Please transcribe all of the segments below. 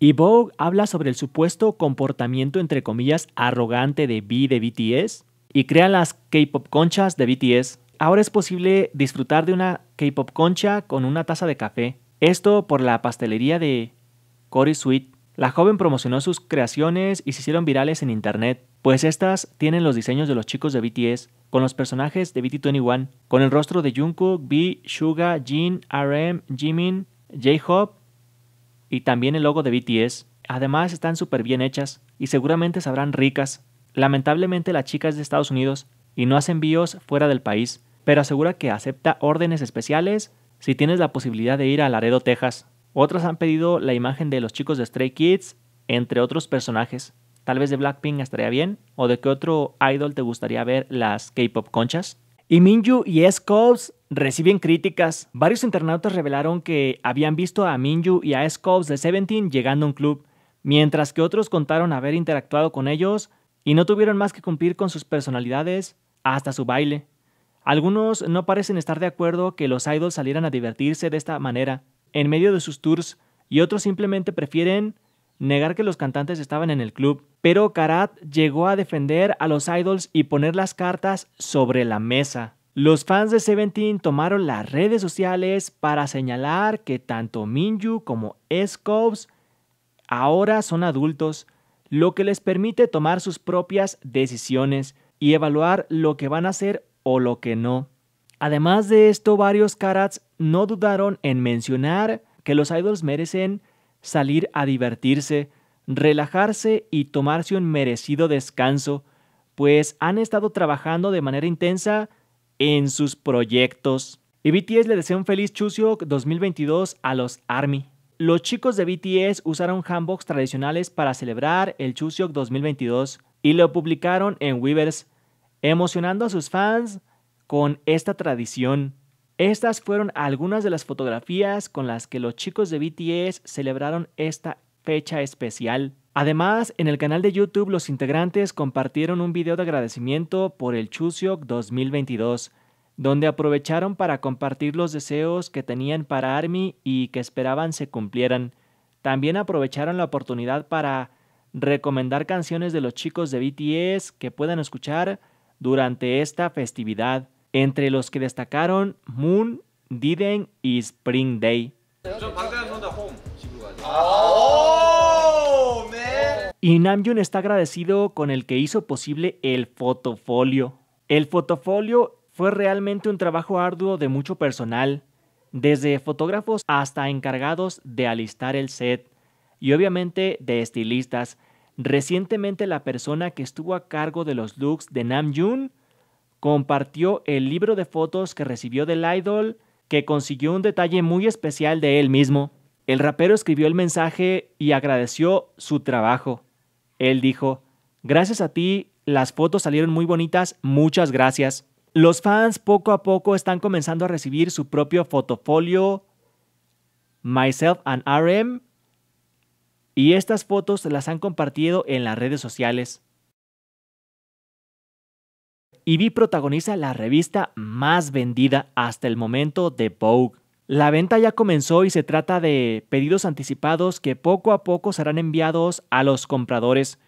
Y Vogue habla sobre el supuesto comportamiento entre comillas arrogante de B de BTS y crea las K-pop conchas de BTS. Ahora es posible disfrutar de una K-pop concha con una taza de café. Esto por la pastelería de Cory Sweet. La joven promocionó sus creaciones y se hicieron virales en internet, pues estas tienen los diseños de los chicos de BTS, con los personajes de BT21, con el rostro de Jungkook, B, Suga, Jin, RM, Jimin, J-Hope y también el logo de BTS. Además están súper bien hechas y seguramente sabrán ricas. Lamentablemente la chica es de Estados Unidos y no hace envíos fuera del país, pero asegura que acepta órdenes especiales si tienes la posibilidad de ir a Laredo, Texas. Otras han pedido la imagen de los chicos de Stray Kids, entre otros personajes. Tal vez de Blackpink estaría bien, o de qué otro idol te gustaría ver las K-pop conchas. Y Minju y S. Reciben críticas. Varios internautas revelaron que habían visto a Minju y a Scopes de Seventeen llegando a un club, mientras que otros contaron haber interactuado con ellos y no tuvieron más que cumplir con sus personalidades hasta su baile. Algunos no parecen estar de acuerdo que los idols salieran a divertirse de esta manera en medio de sus tours y otros simplemente prefieren negar que los cantantes estaban en el club. Pero Karat llegó a defender a los idols y poner las cartas sobre la mesa. Los fans de Seventeen tomaron las redes sociales para señalar que tanto Minju como Scopes ahora son adultos, lo que les permite tomar sus propias decisiones y evaluar lo que van a hacer o lo que no. Además de esto, varios karats no dudaron en mencionar que los idols merecen salir a divertirse, relajarse y tomarse un merecido descanso, pues han estado trabajando de manera intensa en sus proyectos. Y BTS le desea un feliz Chuseok 2022 a los ARMY. Los chicos de BTS usaron handbox tradicionales para celebrar el Chuseok 2022 y lo publicaron en Weavers, emocionando a sus fans con esta tradición. Estas fueron algunas de las fotografías con las que los chicos de BTS celebraron esta fecha especial. Además, en el canal de YouTube los integrantes compartieron un video de agradecimiento por el Chuseok 2022, donde aprovecharon para compartir los deseos que tenían para ARMY y que esperaban se cumplieran. También aprovecharon la oportunidad para recomendar canciones de los chicos de BTS que puedan escuchar durante esta festividad, entre los que destacaron Moon, Diden y Spring Day. Y Namjoon está agradecido con el que hizo posible el fotofolio. El fotofolio fue realmente un trabajo arduo de mucho personal, desde fotógrafos hasta encargados de alistar el set y obviamente de estilistas. Recientemente la persona que estuvo a cargo de los looks de Namjoon compartió el libro de fotos que recibió del idol que consiguió un detalle muy especial de él mismo. El rapero escribió el mensaje y agradeció su trabajo. Él dijo, gracias a ti, las fotos salieron muy bonitas, muchas gracias. Los fans poco a poco están comenzando a recibir su propio fotofolio Myself and RM y estas fotos las han compartido en las redes sociales. vi protagoniza la revista más vendida hasta el momento de Vogue. La venta ya comenzó y se trata de pedidos anticipados que poco a poco serán enviados a los compradores,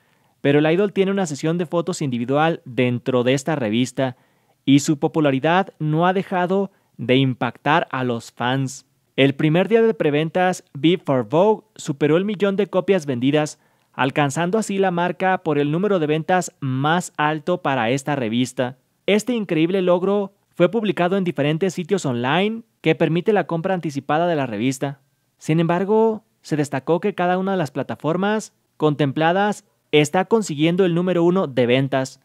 pero el Idol tiene una sesión de fotos individual dentro de esta revista y su popularidad no ha dejado de impactar a los fans. El primer día de preventas, for Vogue superó el millón de copias vendidas, alcanzando así la marca por el número de ventas más alto para esta revista. Este increíble logro fue publicado en diferentes sitios online que permite la compra anticipada de la revista. Sin embargo, se destacó que cada una de las plataformas contempladas está consiguiendo el número uno de ventas.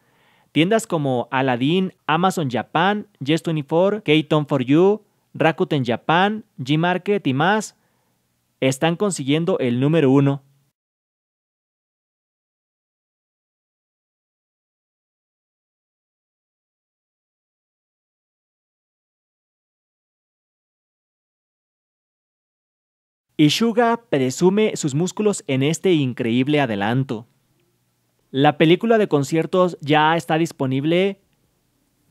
Tiendas como Aladdin, Amazon Japan, Yes24, for 4 u Rakuten Japan, G-Market y más están consiguiendo el número uno. Y Suga presume sus músculos en este increíble adelanto. La película de conciertos ya está disponible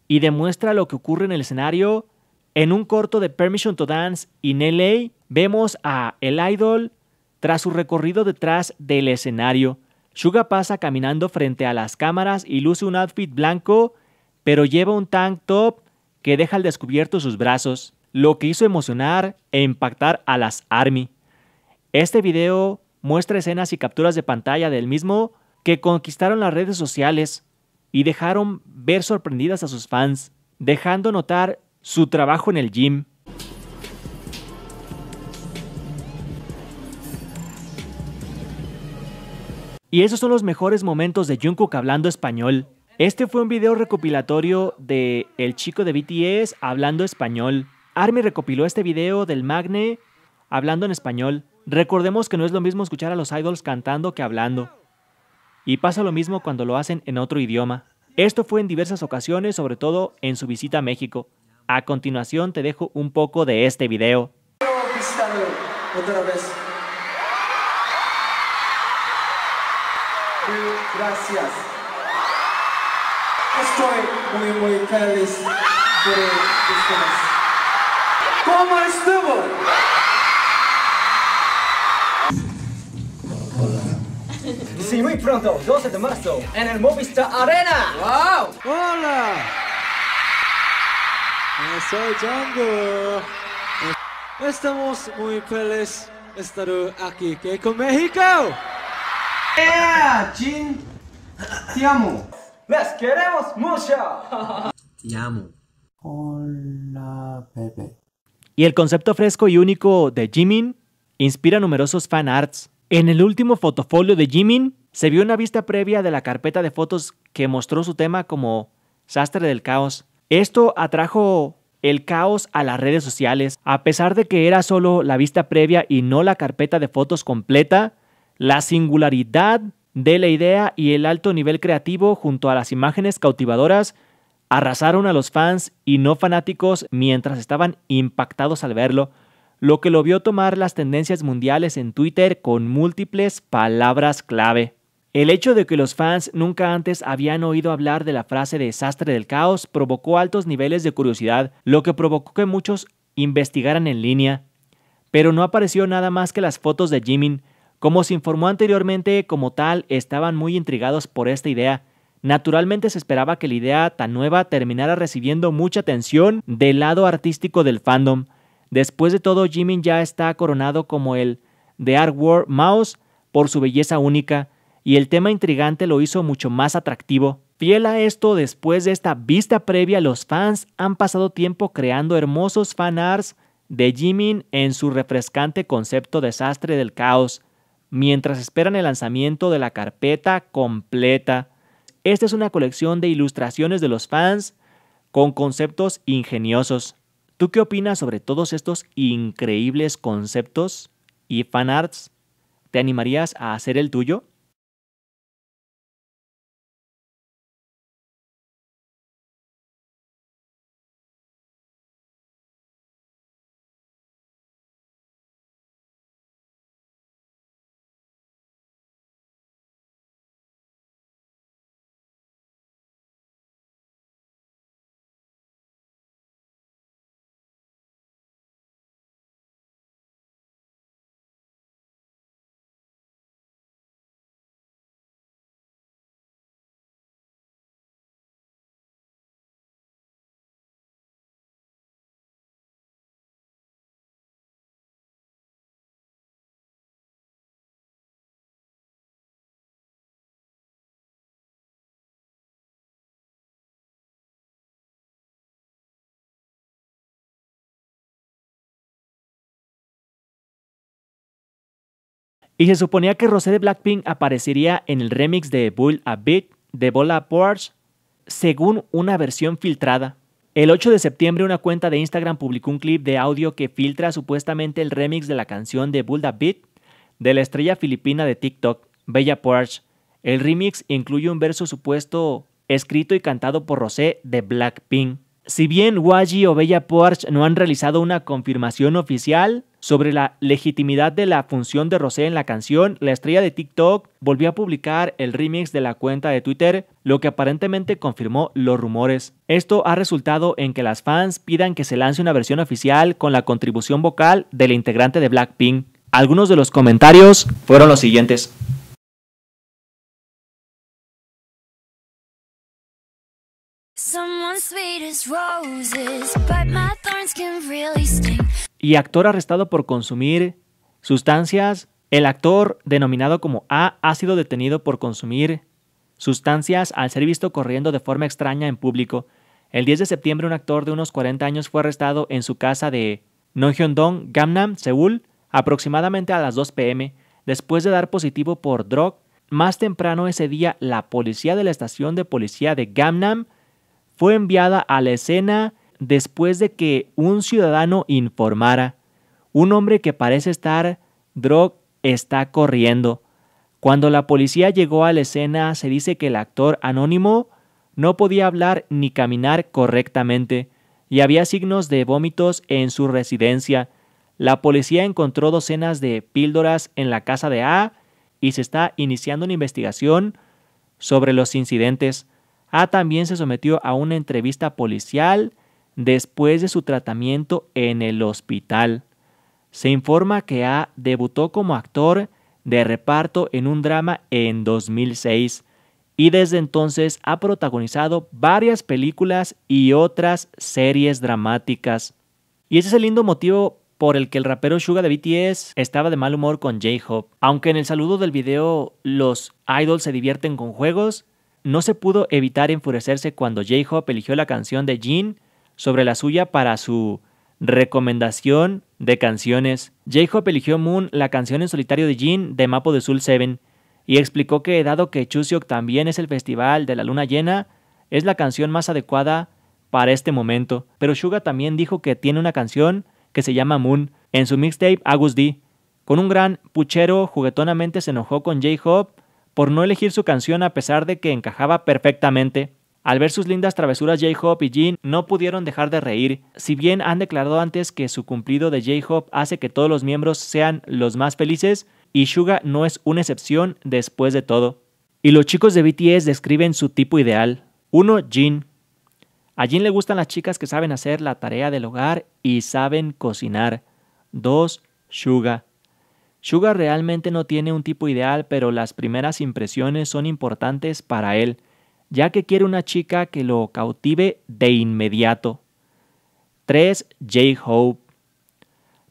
y demuestra lo que ocurre en el escenario. En un corto de Permission to Dance y LA vemos a El Idol tras su recorrido detrás del escenario. Suga pasa caminando frente a las cámaras y luce un outfit blanco, pero lleva un tank top que deja al descubierto sus brazos, lo que hizo emocionar e impactar a las Army. Este video muestra escenas y capturas de pantalla del mismo que conquistaron las redes sociales y dejaron ver sorprendidas a sus fans, dejando notar su trabajo en el gym. Y esos son los mejores momentos de Jungkook hablando español. Este fue un video recopilatorio de El chico de BTS hablando español. Army recopiló este video del Magne hablando en español. Recordemos que no es lo mismo escuchar a los idols cantando que hablando. Y pasa lo mismo cuando lo hacen en otro idioma. Esto fue en diversas ocasiones, sobre todo en su visita a México. A continuación te dejo un poco de este video. Gracias. Estoy muy, feliz ¿Cómo estuvo? y muy pronto, 12 de marzo, en el Movistar Arena. ¡Wow! ¡Hola! Eh, soy Django. Eh, estamos muy felices de estar aquí con México. ¡Yeah! Jin, te amo. Les queremos mucho. Te amo. Hola, Pepe. Y el concepto fresco y único de Jimin inspira numerosos fan arts. En el último fotofolio de Jimin se vio una vista previa de la carpeta de fotos que mostró su tema como Sastre del Caos. Esto atrajo el caos a las redes sociales. A pesar de que era solo la vista previa y no la carpeta de fotos completa, la singularidad de la idea y el alto nivel creativo junto a las imágenes cautivadoras arrasaron a los fans y no fanáticos mientras estaban impactados al verlo, lo que lo vio tomar las tendencias mundiales en Twitter con múltiples palabras clave. El hecho de que los fans nunca antes habían oído hablar de la frase desastre del caos provocó altos niveles de curiosidad, lo que provocó que muchos investigaran en línea. Pero no apareció nada más que las fotos de Jimin. Como se informó anteriormente, como tal, estaban muy intrigados por esta idea. Naturalmente se esperaba que la idea tan nueva terminara recibiendo mucha atención del lado artístico del fandom. Después de todo, Jimin ya está coronado como el The Art World Mouse por su belleza única, y el tema intrigante lo hizo mucho más atractivo. Fiel a esto, después de esta vista previa, los fans han pasado tiempo creando hermosos fanarts de Jimin en su refrescante concepto desastre del caos, mientras esperan el lanzamiento de la carpeta completa. Esta es una colección de ilustraciones de los fans con conceptos ingeniosos. ¿Tú qué opinas sobre todos estos increíbles conceptos y fanarts? ¿Te animarías a hacer el tuyo? Y se suponía que Rosé de Blackpink aparecería en el remix de Bull a Beat de Bola Porsche, según una versión filtrada. El 8 de septiembre una cuenta de Instagram publicó un clip de audio que filtra supuestamente el remix de la canción de Bull a Beat de la estrella filipina de TikTok, Bella Porsche. El remix incluye un verso supuesto escrito y cantado por Rosé de Blackpink. Si bien Waji o Bella Poarch no han realizado una confirmación oficial sobre la legitimidad de la función de Rosé en la canción, la estrella de TikTok volvió a publicar el remix de la cuenta de Twitter, lo que aparentemente confirmó los rumores. Esto ha resultado en que las fans pidan que se lance una versión oficial con la contribución vocal del integrante de Blackpink. Algunos de los comentarios fueron los siguientes. Y actor arrestado por consumir sustancias. El actor denominado como A ha sido detenido por consumir sustancias al ser visto corriendo de forma extraña en público. El 10 de septiembre un actor de unos 40 años fue arrestado en su casa de Nonhyeon-dong, Gamnam, Seúl, aproximadamente a las 2 pm, después de dar positivo por drog. Más temprano ese día, la policía de la estación de policía de Gamnam fue enviada a la escena después de que un ciudadano informara, un hombre que parece estar drog está corriendo. Cuando la policía llegó a la escena se dice que el actor anónimo no podía hablar ni caminar correctamente y había signos de vómitos en su residencia. La policía encontró docenas de píldoras en la casa de A y se está iniciando una investigación sobre los incidentes. A ah, también se sometió a una entrevista policial después de su tratamiento en el hospital. Se informa que A debutó como actor de reparto en un drama en 2006 y desde entonces ha protagonizado varias películas y otras series dramáticas. Y ese es el lindo motivo por el que el rapero Suga de BTS estaba de mal humor con J-Hope. Aunque en el saludo del video los idols se divierten con juegos, no se pudo evitar enfurecerse cuando j Hop eligió la canción de Jean sobre la suya para su recomendación de canciones. j Hop eligió Moon, la canción en solitario de Jean de Mapo de Soul 7, y explicó que dado que Chuseok también es el festival de la luna llena, es la canción más adecuada para este momento. Pero Suga también dijo que tiene una canción que se llama Moon en su mixtape August D. Con un gran puchero, juguetonamente se enojó con j Hop por no elegir su canción a pesar de que encajaba perfectamente. Al ver sus lindas travesuras, J-Hope y Jin no pudieron dejar de reír, si bien han declarado antes que su cumplido de J-Hope hace que todos los miembros sean los más felices, y Suga no es una excepción después de todo. Y los chicos de BTS describen su tipo ideal. 1. Jin. A Jin le gustan las chicas que saben hacer la tarea del hogar y saben cocinar. 2. Suga. Suga realmente no tiene un tipo ideal, pero las primeras impresiones son importantes para él, ya que quiere una chica que lo cautive de inmediato. 3. J-Hope.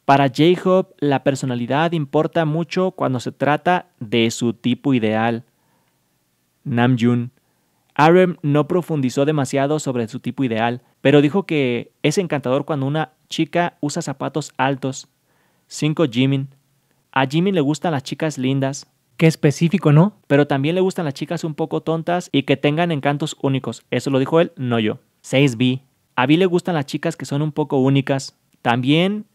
Para J-Hope, la personalidad importa mucho cuando se trata de su tipo ideal. Namjoon. Arem no profundizó demasiado sobre su tipo ideal, pero dijo que es encantador cuando una chica usa zapatos altos. 5. Jimin. A Jimmy le gustan las chicas lindas. Qué específico, ¿no? Pero también le gustan las chicas un poco tontas y que tengan encantos únicos. Eso lo dijo él, no yo. 6B. A B le gustan las chicas que son un poco únicas. También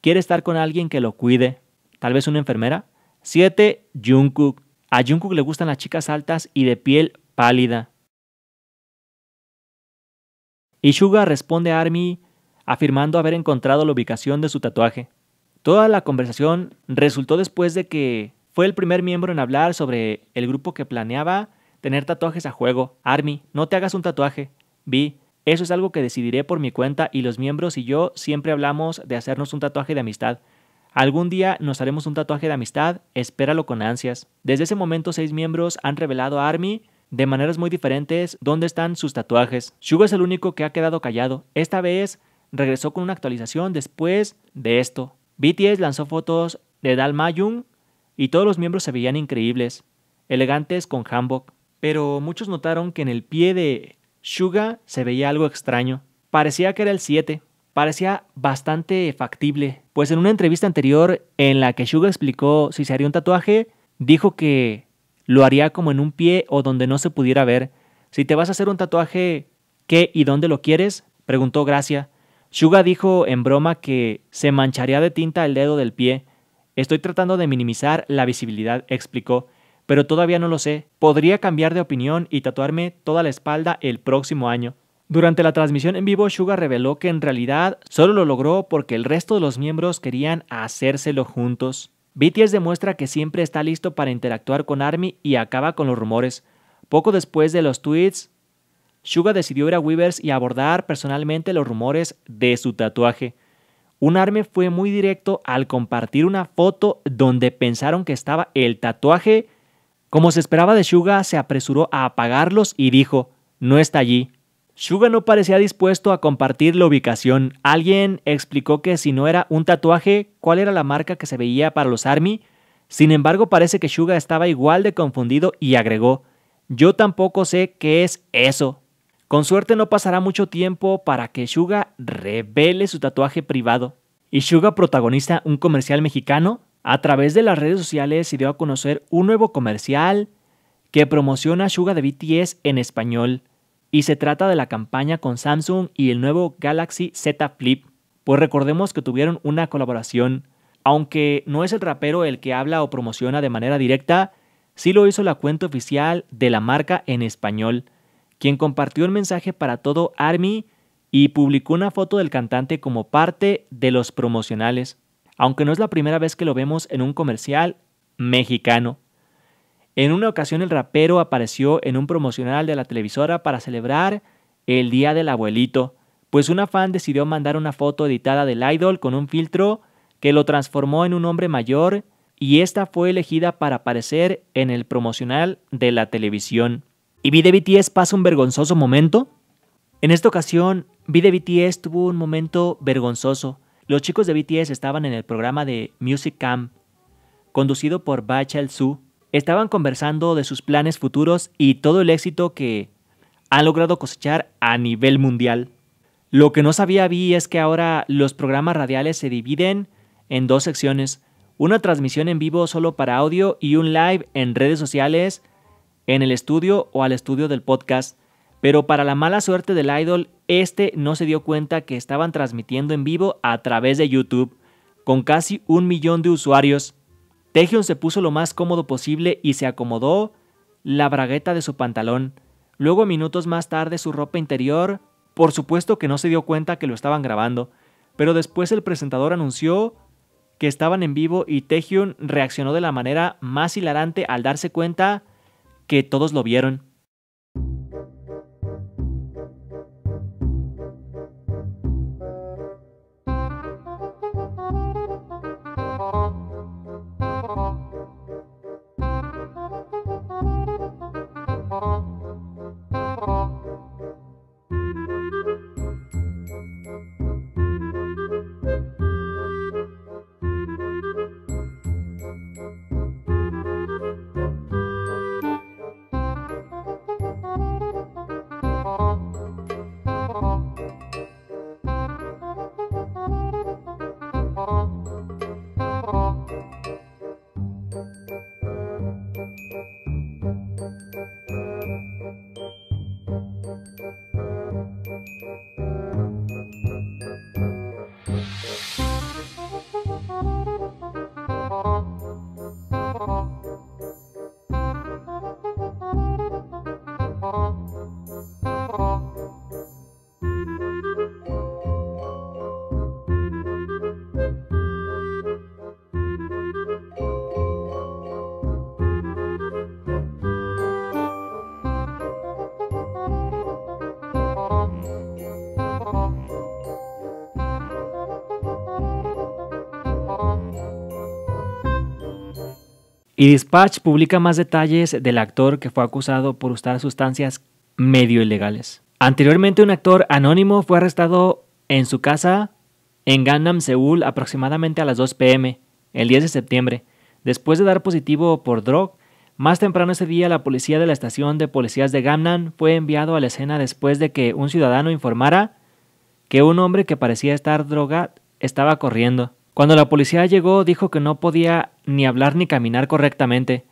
quiere estar con alguien que lo cuide. Tal vez una enfermera. 7. Jungkook. A Jungkook le gustan las chicas altas y de piel pálida. Ishuga responde a Army afirmando haber encontrado la ubicación de su tatuaje. Toda la conversación resultó después de que fue el primer miembro en hablar sobre el grupo que planeaba tener tatuajes a juego. Army, no te hagas un tatuaje. Vi, eso es algo que decidiré por mi cuenta y los miembros y yo siempre hablamos de hacernos un tatuaje de amistad. Algún día nos haremos un tatuaje de amistad, espéralo con ansias. Desde ese momento seis miembros han revelado a Army de maneras muy diferentes dónde están sus tatuajes. Shugo es el único que ha quedado callado. Esta vez regresó con una actualización después de esto. BTS lanzó fotos de Dalma Jung y todos los miembros se veían increíbles, elegantes con hanbok, pero muchos notaron que en el pie de Suga se veía algo extraño. Parecía que era el 7, parecía bastante factible, pues en una entrevista anterior en la que Suga explicó si se haría un tatuaje, dijo que lo haría como en un pie o donde no se pudiera ver. Si te vas a hacer un tatuaje, ¿qué y dónde lo quieres? preguntó Gracia. Suga dijo en broma que se mancharía de tinta el dedo del pie. Estoy tratando de minimizar la visibilidad, explicó, pero todavía no lo sé. Podría cambiar de opinión y tatuarme toda la espalda el próximo año. Durante la transmisión en vivo, Suga reveló que en realidad solo lo logró porque el resto de los miembros querían hacérselo juntos. BTS demuestra que siempre está listo para interactuar con ARMY y acaba con los rumores. Poco después de los tweets, Suga decidió ir a Weavers y abordar personalmente los rumores de su tatuaje. Un ARMY fue muy directo al compartir una foto donde pensaron que estaba el tatuaje. Como se esperaba de Suga, se apresuró a apagarlos y dijo, no está allí. Suga no parecía dispuesto a compartir la ubicación. Alguien explicó que si no era un tatuaje, cuál era la marca que se veía para los Army. Sin embargo, parece que Suga estaba igual de confundido y agregó, yo tampoco sé qué es eso. Con suerte no pasará mucho tiempo para que Suga revele su tatuaje privado. Y Suga protagoniza un comercial mexicano. A través de las redes sociales se dio a conocer un nuevo comercial que promociona a Suga de BTS en español. Y se trata de la campaña con Samsung y el nuevo Galaxy Z Flip. Pues recordemos que tuvieron una colaboración. Aunque no es el rapero el que habla o promociona de manera directa, sí lo hizo la cuenta oficial de la marca en español quien compartió un mensaje para todo Army y publicó una foto del cantante como parte de los promocionales, aunque no es la primera vez que lo vemos en un comercial mexicano. En una ocasión el rapero apareció en un promocional de la televisora para celebrar el Día del Abuelito, pues una fan decidió mandar una foto editada del idol con un filtro que lo transformó en un hombre mayor y esta fue elegida para aparecer en el promocional de la televisión. ¿Y BDBTS pasa un vergonzoso momento? En esta ocasión, vi de tuvo un momento vergonzoso. Los chicos de BTS estaban en el programa de Music Camp, conducido por Bachel Tzu. su Estaban conversando de sus planes futuros y todo el éxito que han logrado cosechar a nivel mundial. Lo que no sabía Vi es que ahora los programas radiales se dividen en dos secciones, una transmisión en vivo solo para audio y un live en redes sociales en el estudio o al estudio del podcast, pero para la mala suerte del idol, este no se dio cuenta que estaban transmitiendo en vivo a través de YouTube, con casi un millón de usuarios. Tejion se puso lo más cómodo posible y se acomodó la bragueta de su pantalón. Luego, minutos más tarde, su ropa interior. Por supuesto que no se dio cuenta que lo estaban grabando, pero después el presentador anunció que estaban en vivo y Tejion reaccionó de la manera más hilarante al darse cuenta que todos lo vieron Y Dispatch publica más detalles del actor que fue acusado por usar sustancias medio ilegales. Anteriormente un actor anónimo fue arrestado en su casa en Gangnam, Seúl, aproximadamente a las 2 pm, el 10 de septiembre, después de dar positivo por droga, Más temprano ese día, la policía de la estación de policías de Gangnam fue enviado a la escena después de que un ciudadano informara que un hombre que parecía estar drogado estaba corriendo. Cuando la policía llegó dijo que no podía ni hablar ni caminar correctamente,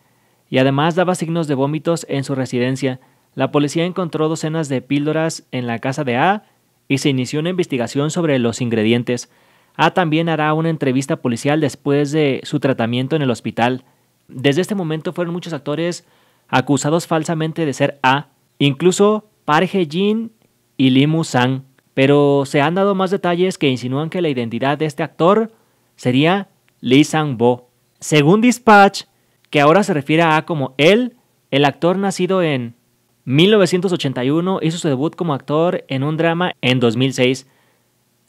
y además daba signos de vómitos en su residencia. La policía encontró docenas de píldoras en la casa de A y se inició una investigación sobre los ingredientes. A también hará una entrevista policial después de su tratamiento en el hospital. Desde este momento fueron muchos actores acusados falsamente de ser A, incluso Parge Jin y Limu Sang, pero se han dado más detalles que insinúan que la identidad de este actor sería Lee Sang-bo. Según Dispatch, que ahora se refiere a como él, el actor nacido en 1981 hizo su debut como actor en un drama en 2006,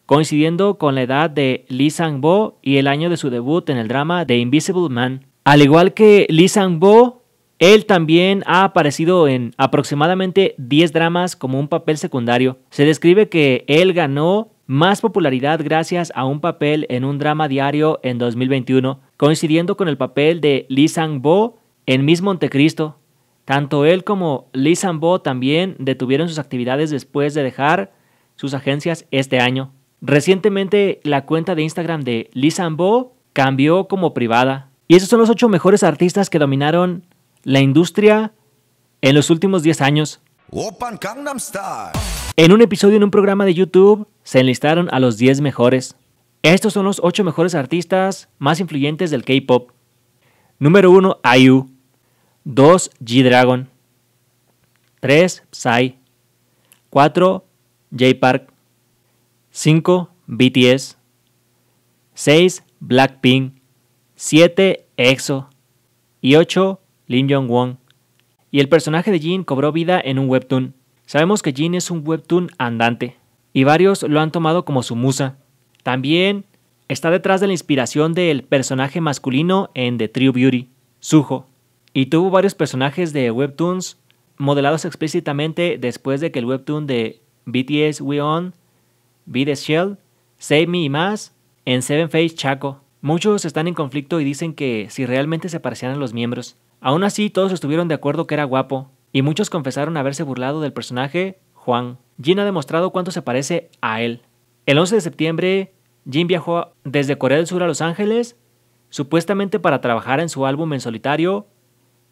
coincidiendo con la edad de Lee Sang-bo y el año de su debut en el drama The Invisible Man. Al igual que Lee Sang-bo, él también ha aparecido en aproximadamente 10 dramas como un papel secundario. Se describe que él ganó más popularidad gracias a un papel en un drama diario en 2021, coincidiendo con el papel de Lee Sang-bo en Miss Montecristo. Tanto él como Lee Sang-bo también detuvieron sus actividades después de dejar sus agencias este año. Recientemente la cuenta de Instagram de Lee Sang-bo cambió como privada. Y esos son los ocho mejores artistas que dominaron la industria en los últimos 10 años. En un episodio en un programa de YouTube, se enlistaron a los 10 mejores. Estos son los 8 mejores artistas más influyentes del K-pop. Número 1, IU. 2, G-Dragon. 3, Psy. 4, J-Park. 5, BTS. 6, Blackpink. 7, EXO. Y 8, Lim Jong-won. Y el personaje de Jin cobró vida en un webtoon. Sabemos que Jin es un webtoon andante y varios lo han tomado como su musa. También está detrás de la inspiración del personaje masculino en The True Beauty, Suho, y tuvo varios personajes de webtoons modelados explícitamente después de que el webtoon de BTS We On, Be The Shell, Save Me y más en Seven Face Chaco. Muchos están en conflicto y dicen que si realmente se parecían a los miembros. Aún así, todos estuvieron de acuerdo que era guapo, y muchos confesaron haberse burlado del personaje Juan. Jin ha demostrado cuánto se parece a él. El 11 de septiembre, Jin viajó desde Corea del Sur a Los Ángeles, supuestamente para trabajar en su álbum en solitario,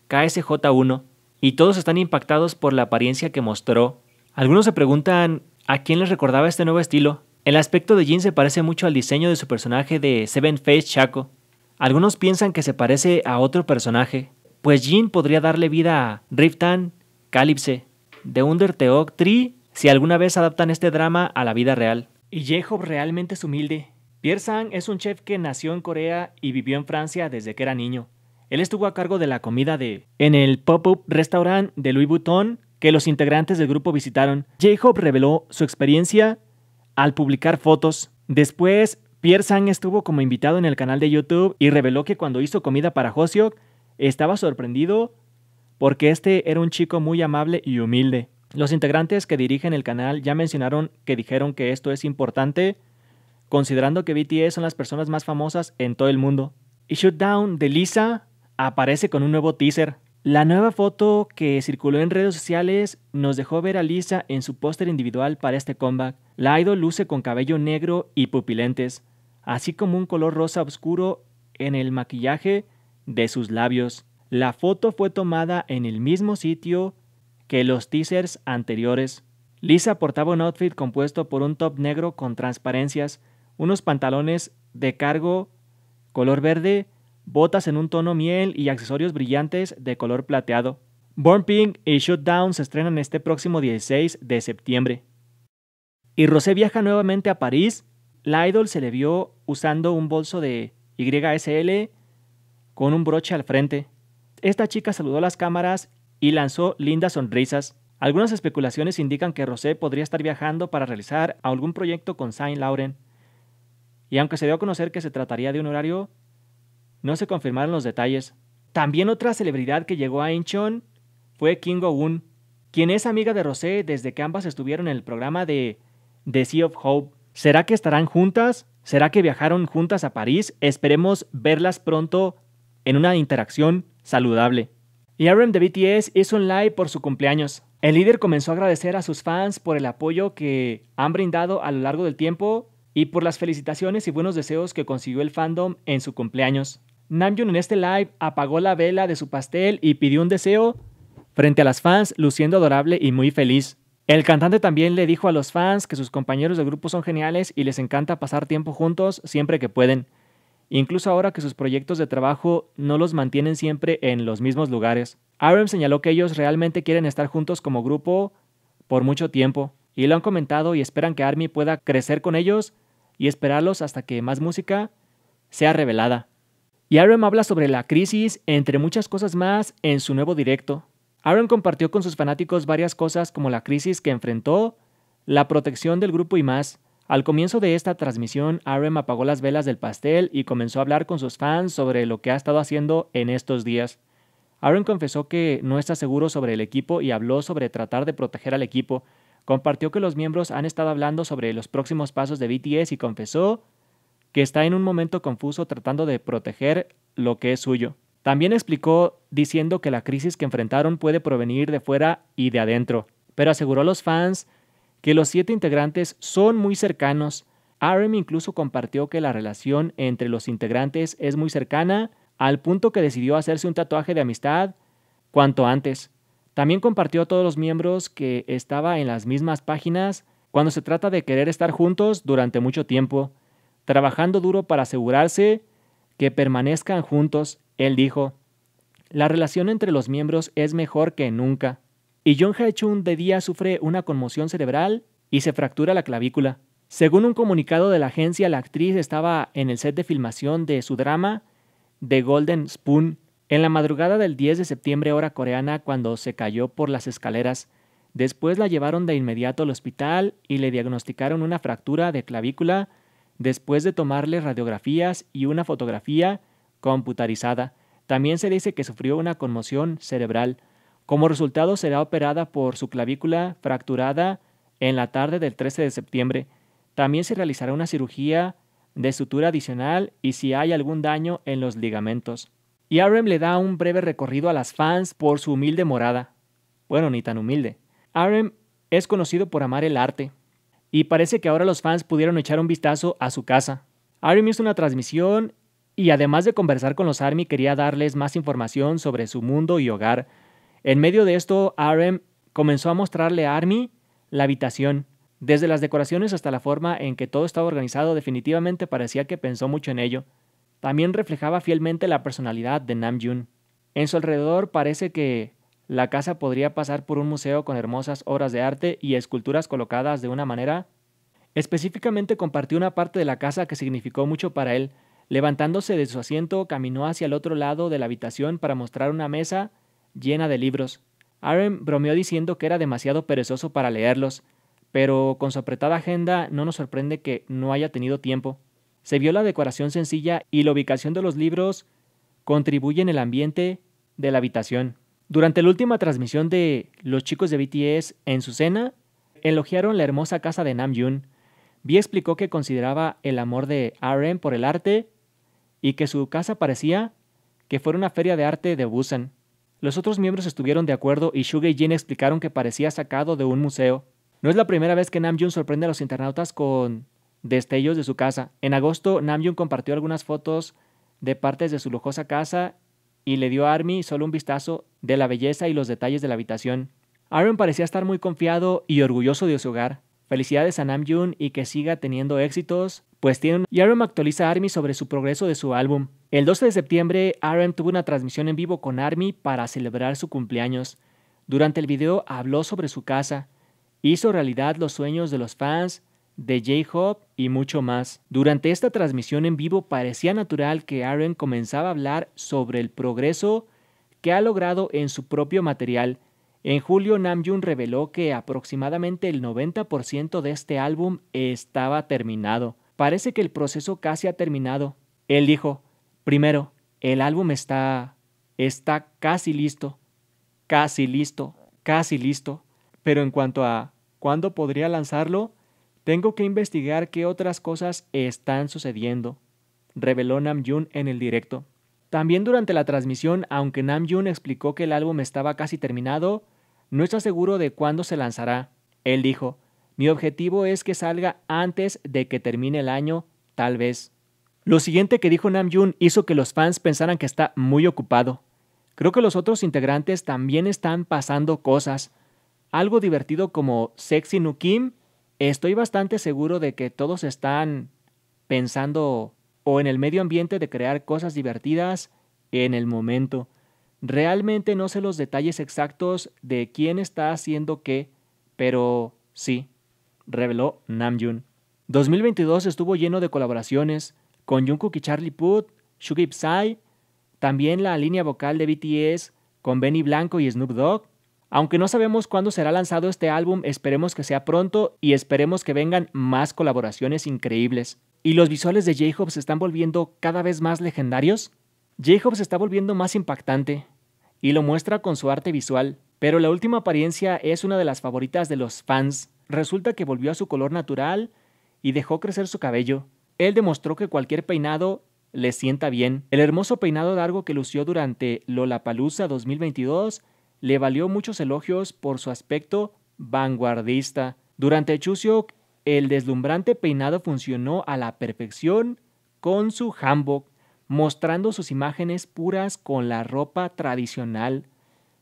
KSJ1, y todos están impactados por la apariencia que mostró. Algunos se preguntan a quién les recordaba este nuevo estilo. El aspecto de Jin se parece mucho al diseño de su personaje de Seven Face Chaco. Algunos piensan que se parece a otro personaje, pues Jin podría darle vida a Riftan, Calypse, The Undertale. Tree si alguna vez adaptan este drama a la vida real. Y J-Hope realmente es humilde. Pierre Sang es un chef que nació en Corea y vivió en Francia desde que era niño. Él estuvo a cargo de la comida de en el pop-up restaurant de Louis Vuitton que los integrantes del grupo visitaron. J-Hope reveló su experiencia al publicar fotos. Después, Pierre Sang estuvo como invitado en el canal de YouTube y reveló que cuando hizo comida para Hoseok, estaba sorprendido porque este era un chico muy amable y humilde. Los integrantes que dirigen el canal ya mencionaron que dijeron que esto es importante, considerando que BTS son las personas más famosas en todo el mundo. Y Down de Lisa aparece con un nuevo teaser. La nueva foto que circuló en redes sociales nos dejó ver a Lisa en su póster individual para este comeback. La idol luce con cabello negro y pupilentes, así como un color rosa oscuro en el maquillaje de sus labios. La foto fue tomada en el mismo sitio que los teasers anteriores. Lisa portaba un outfit compuesto por un top negro con transparencias, unos pantalones de cargo color verde, botas en un tono miel y accesorios brillantes de color plateado. Born Pink y Shutdown se estrenan este próximo 16 de septiembre. Y Rosé viaja nuevamente a París. La idol se le vio usando un bolso de YSL con un broche al frente. Esta chica saludó a las cámaras y lanzó lindas sonrisas. Algunas especulaciones indican que Rosé podría estar viajando para realizar algún proyecto con Saint Lauren. Y aunque se dio a conocer que se trataría de un horario, no se confirmaron los detalles. También otra celebridad que llegó a Incheon fue king Go-un, quien es amiga de Rosé desde que ambas estuvieron en el programa de The Sea of Hope. ¿Será que estarán juntas? ¿Será que viajaron juntas a París? Esperemos verlas pronto en una interacción saludable. Y RM de BTS hizo un live por su cumpleaños. El líder comenzó a agradecer a sus fans por el apoyo que han brindado a lo largo del tiempo y por las felicitaciones y buenos deseos que consiguió el fandom en su cumpleaños. Namjoon en este live apagó la vela de su pastel y pidió un deseo frente a las fans, luciendo adorable y muy feliz. El cantante también le dijo a los fans que sus compañeros de grupo son geniales y les encanta pasar tiempo juntos siempre que pueden incluso ahora que sus proyectos de trabajo no los mantienen siempre en los mismos lugares. Aaron señaló que ellos realmente quieren estar juntos como grupo por mucho tiempo, y lo han comentado y esperan que Army pueda crecer con ellos y esperarlos hasta que más música sea revelada. Y Aaron habla sobre la crisis, entre muchas cosas más, en su nuevo directo. Aaron compartió con sus fanáticos varias cosas como la crisis que enfrentó, la protección del grupo y más. Al comienzo de esta transmisión, Aaron apagó las velas del pastel y comenzó a hablar con sus fans sobre lo que ha estado haciendo en estos días. Aaron confesó que no está seguro sobre el equipo y habló sobre tratar de proteger al equipo. Compartió que los miembros han estado hablando sobre los próximos pasos de BTS y confesó que está en un momento confuso tratando de proteger lo que es suyo. También explicó diciendo que la crisis que enfrentaron puede provenir de fuera y de adentro, pero aseguró a los fans que los siete integrantes son muy cercanos. Arem incluso compartió que la relación entre los integrantes es muy cercana, al punto que decidió hacerse un tatuaje de amistad cuanto antes. También compartió a todos los miembros que estaba en las mismas páginas cuando se trata de querer estar juntos durante mucho tiempo, trabajando duro para asegurarse que permanezcan juntos, él dijo. La relación entre los miembros es mejor que nunca y John chun de día sufre una conmoción cerebral y se fractura la clavícula. Según un comunicado de la agencia, la actriz estaba en el set de filmación de su drama The Golden Spoon en la madrugada del 10 de septiembre hora coreana cuando se cayó por las escaleras. Después la llevaron de inmediato al hospital y le diagnosticaron una fractura de clavícula después de tomarle radiografías y una fotografía computarizada. También se dice que sufrió una conmoción cerebral. Como resultado, será operada por su clavícula fracturada en la tarde del 13 de septiembre. También se realizará una cirugía de sutura adicional y si hay algún daño en los ligamentos. Y Arem le da un breve recorrido a las fans por su humilde morada. Bueno, ni tan humilde. Arem es conocido por amar el arte. Y parece que ahora los fans pudieron echar un vistazo a su casa. Arem hizo una transmisión y además de conversar con los Army quería darles más información sobre su mundo y hogar, en medio de esto, RM comenzó a mostrarle a Army la habitación. Desde las decoraciones hasta la forma en que todo estaba organizado, definitivamente parecía que pensó mucho en ello. También reflejaba fielmente la personalidad de Namjoon. En su alrededor parece que la casa podría pasar por un museo con hermosas obras de arte y esculturas colocadas de una manera. Específicamente compartió una parte de la casa que significó mucho para él. Levantándose de su asiento, caminó hacia el otro lado de la habitación para mostrar una mesa llena de libros. Aaron bromeó diciendo que era demasiado perezoso para leerlos, pero con su apretada agenda no nos sorprende que no haya tenido tiempo. Se vio la decoración sencilla y la ubicación de los libros contribuyen el ambiente de la habitación. Durante la última transmisión de Los chicos de BTS en su cena, elogiaron la hermosa casa de Namjoon. Vi explicó que consideraba el amor de RM por el arte y que su casa parecía que fuera una feria de arte de Busan. Los otros miembros estuvieron de acuerdo y Suga y Jin explicaron que parecía sacado de un museo. No es la primera vez que Namjoon sorprende a los internautas con destellos de su casa. En agosto, Namjoon compartió algunas fotos de partes de su lujosa casa y le dio a Army solo un vistazo de la belleza y los detalles de la habitación. Aaron parecía estar muy confiado y orgulloso de su hogar. Felicidades a Namjoon y que siga teniendo éxitos, pues tiene un... actualiza a ARMY sobre su progreso de su álbum. El 12 de septiembre, RM tuvo una transmisión en vivo con ARMY para celebrar su cumpleaños. Durante el video habló sobre su casa, hizo realidad los sueños de los fans, de J-Hope y mucho más. Durante esta transmisión en vivo parecía natural que Aaron comenzaba a hablar sobre el progreso que ha logrado en su propio material, en julio, Namjoon reveló que aproximadamente el 90% de este álbum estaba terminado. Parece que el proceso casi ha terminado. Él dijo, primero, el álbum está... está casi listo, casi listo, casi listo. Pero en cuanto a cuándo podría lanzarlo, tengo que investigar qué otras cosas están sucediendo, reveló Namjoon en el directo. También durante la transmisión, aunque Namjoon explicó que el álbum estaba casi terminado, no está seguro de cuándo se lanzará. Él dijo, mi objetivo es que salga antes de que termine el año, tal vez. Lo siguiente que dijo Namjoon hizo que los fans pensaran que está muy ocupado. Creo que los otros integrantes también están pasando cosas. Algo divertido como Sexy Nukim, estoy bastante seguro de que todos están pensando o en el medio ambiente de crear cosas divertidas en el momento. Realmente no sé los detalles exactos de quién está haciendo qué, pero sí, reveló Namjoon. 2022 estuvo lleno de colaboraciones con Jungkook y Charlie Puth, y Psy, también la línea vocal de BTS con Benny Blanco y Snoop Dogg. Aunque no sabemos cuándo será lanzado este álbum, esperemos que sea pronto y esperemos que vengan más colaboraciones increíbles. ¿Y los visuales de J-Hope se están volviendo cada vez más legendarios? J-Hope se está volviendo más impactante, y lo muestra con su arte visual, pero la última apariencia es una de las favoritas de los fans. Resulta que volvió a su color natural y dejó crecer su cabello. Él demostró que cualquier peinado le sienta bien. El hermoso peinado largo que lució durante Lollapalooza 2022 le valió muchos elogios por su aspecto vanguardista. Durante Chuseok, el deslumbrante peinado funcionó a la perfección con su hanbok, mostrando sus imágenes puras con la ropa tradicional,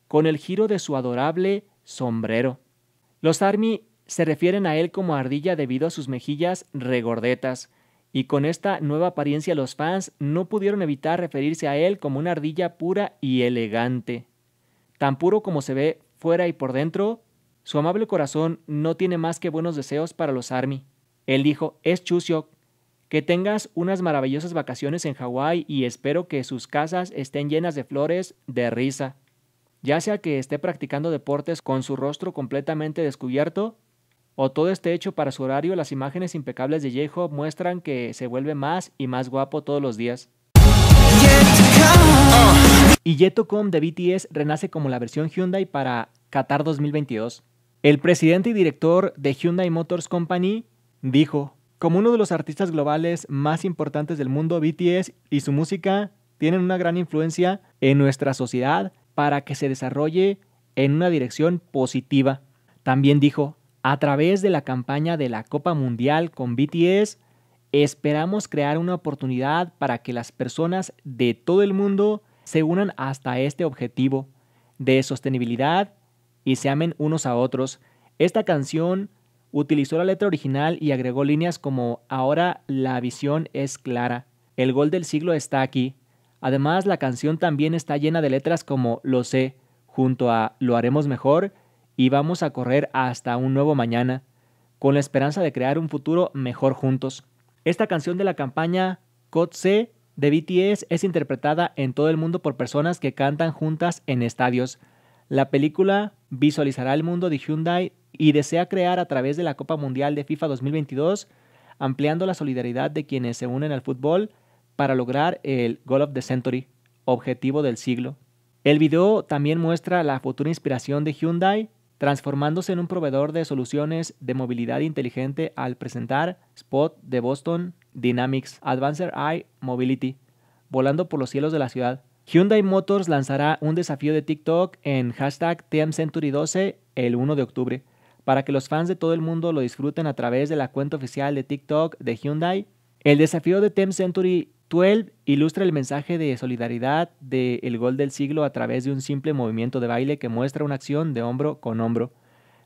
con el giro de su adorable sombrero. Los Army se refieren a él como ardilla debido a sus mejillas regordetas, y con esta nueva apariencia los fans no pudieron evitar referirse a él como una ardilla pura y elegante. Tan puro como se ve fuera y por dentro, su amable corazón no tiene más que buenos deseos para los Army. Él dijo, es chucio. Que tengas unas maravillosas vacaciones en Hawái y espero que sus casas estén llenas de flores de risa. Ya sea que esté practicando deportes con su rostro completamente descubierto o todo esté hecho para su horario, las imágenes impecables de j muestran que se vuelve más y más guapo todos los días. Y Yetocom de BTS renace como la versión Hyundai para Qatar 2022. El presidente y director de Hyundai Motors Company dijo, como uno de los artistas globales más importantes del mundo, BTS y su música tienen una gran influencia en nuestra sociedad para que se desarrolle en una dirección positiva. También dijo, a través de la campaña de la Copa Mundial con BTS, esperamos crear una oportunidad para que las personas de todo el mundo se unan hasta este objetivo de sostenibilidad y se amen unos a otros. Esta canción utilizó la letra original y agregó líneas como Ahora la visión es clara, el gol del siglo está aquí. Además, la canción también está llena de letras como Lo sé, junto a Lo haremos mejor y Vamos a correr hasta un nuevo mañana, con la esperanza de crear un futuro mejor juntos. Esta canción de la campaña C de BTS es interpretada en todo el mundo por personas que cantan juntas en estadios. La película visualizará el mundo de Hyundai y desea crear a través de la Copa Mundial de FIFA 2022, ampliando la solidaridad de quienes se unen al fútbol para lograr el Goal of the Century, objetivo del siglo. El video también muestra la futura inspiración de Hyundai, transformándose en un proveedor de soluciones de movilidad inteligente al presentar Spot de Boston Dynamics Advanced Eye Mobility, volando por los cielos de la ciudad. Hyundai Motors lanzará un desafío de TikTok en hashtag TMCentury12 el 1 de octubre para que los fans de todo el mundo lo disfruten a través de la cuenta oficial de TikTok de Hyundai. El desafío de Tem Century 12 ilustra el mensaje de solidaridad del gol del siglo a través de un simple movimiento de baile que muestra una acción de hombro con hombro.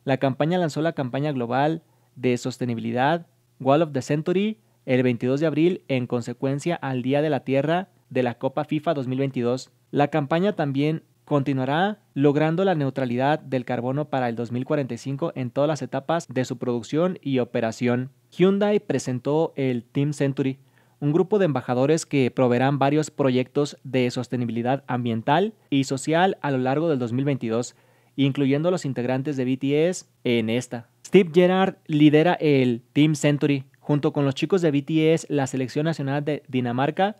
La campaña lanzó la campaña global de sostenibilidad Wall of the Century el 22 de abril en consecuencia al Día de la Tierra de la Copa FIFA 2022. La campaña también continuará logrando la neutralidad del carbono para el 2045 en todas las etapas de su producción y operación. Hyundai presentó el Team Century, un grupo de embajadores que proveerán varios proyectos de sostenibilidad ambiental y social a lo largo del 2022, incluyendo a los integrantes de BTS en esta. Steve Gerard lidera el Team Century, junto con los chicos de BTS, la selección nacional de Dinamarca,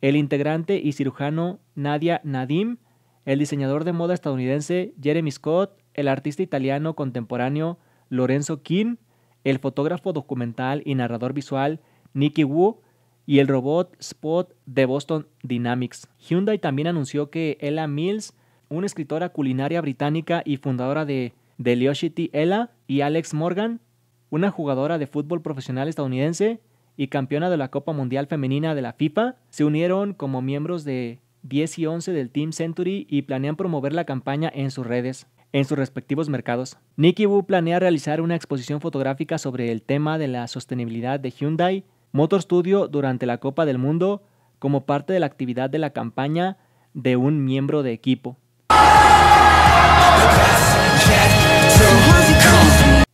el integrante y cirujano Nadia Nadim, el diseñador de moda estadounidense Jeremy Scott, el artista italiano contemporáneo Lorenzo Quinn, el fotógrafo documental y narrador visual Nicky Wu y el robot Spot de Boston Dynamics. Hyundai también anunció que Ella Mills, una escritora culinaria británica y fundadora de Leocity Ella, y Alex Morgan, una jugadora de fútbol profesional estadounidense y campeona de la Copa Mundial Femenina de la FIFA, se unieron como miembros de 10 y 11 del Team Century y planean promover la campaña en sus redes en sus respectivos mercados. Nicky Wu planea realizar una exposición fotográfica sobre el tema de la sostenibilidad de Hyundai Motor Studio durante la Copa del Mundo como parte de la actividad de la campaña de un miembro de equipo.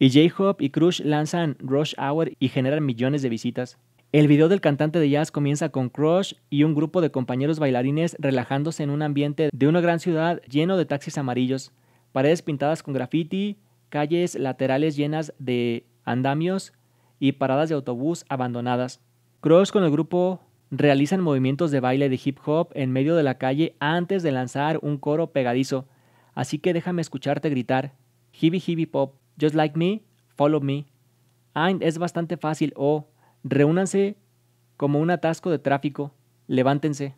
Y J-Hop y Crush lanzan Rush Hour y generan millones de visitas. El video del cantante de jazz comienza con Crush y un grupo de compañeros bailarines relajándose en un ambiente de una gran ciudad lleno de taxis amarillos, paredes pintadas con graffiti, calles laterales llenas de andamios y paradas de autobús abandonadas. Crush con el grupo realizan movimientos de baile de hip hop en medio de la calle antes de lanzar un coro pegadizo. Así que déjame escucharte gritar, Hibi Hibi Pop, Just Like Me, Follow Me. And es bastante fácil o... Reúnanse como un atasco de tráfico, levántense.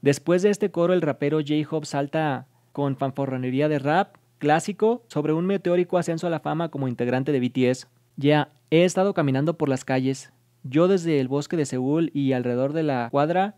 Después de este coro, el rapero J. Hop salta con fanforronería de rap clásico sobre un meteórico ascenso a la fama como integrante de BTS. Ya, he estado caminando por las calles, yo desde el bosque de Seúl y alrededor de la cuadra,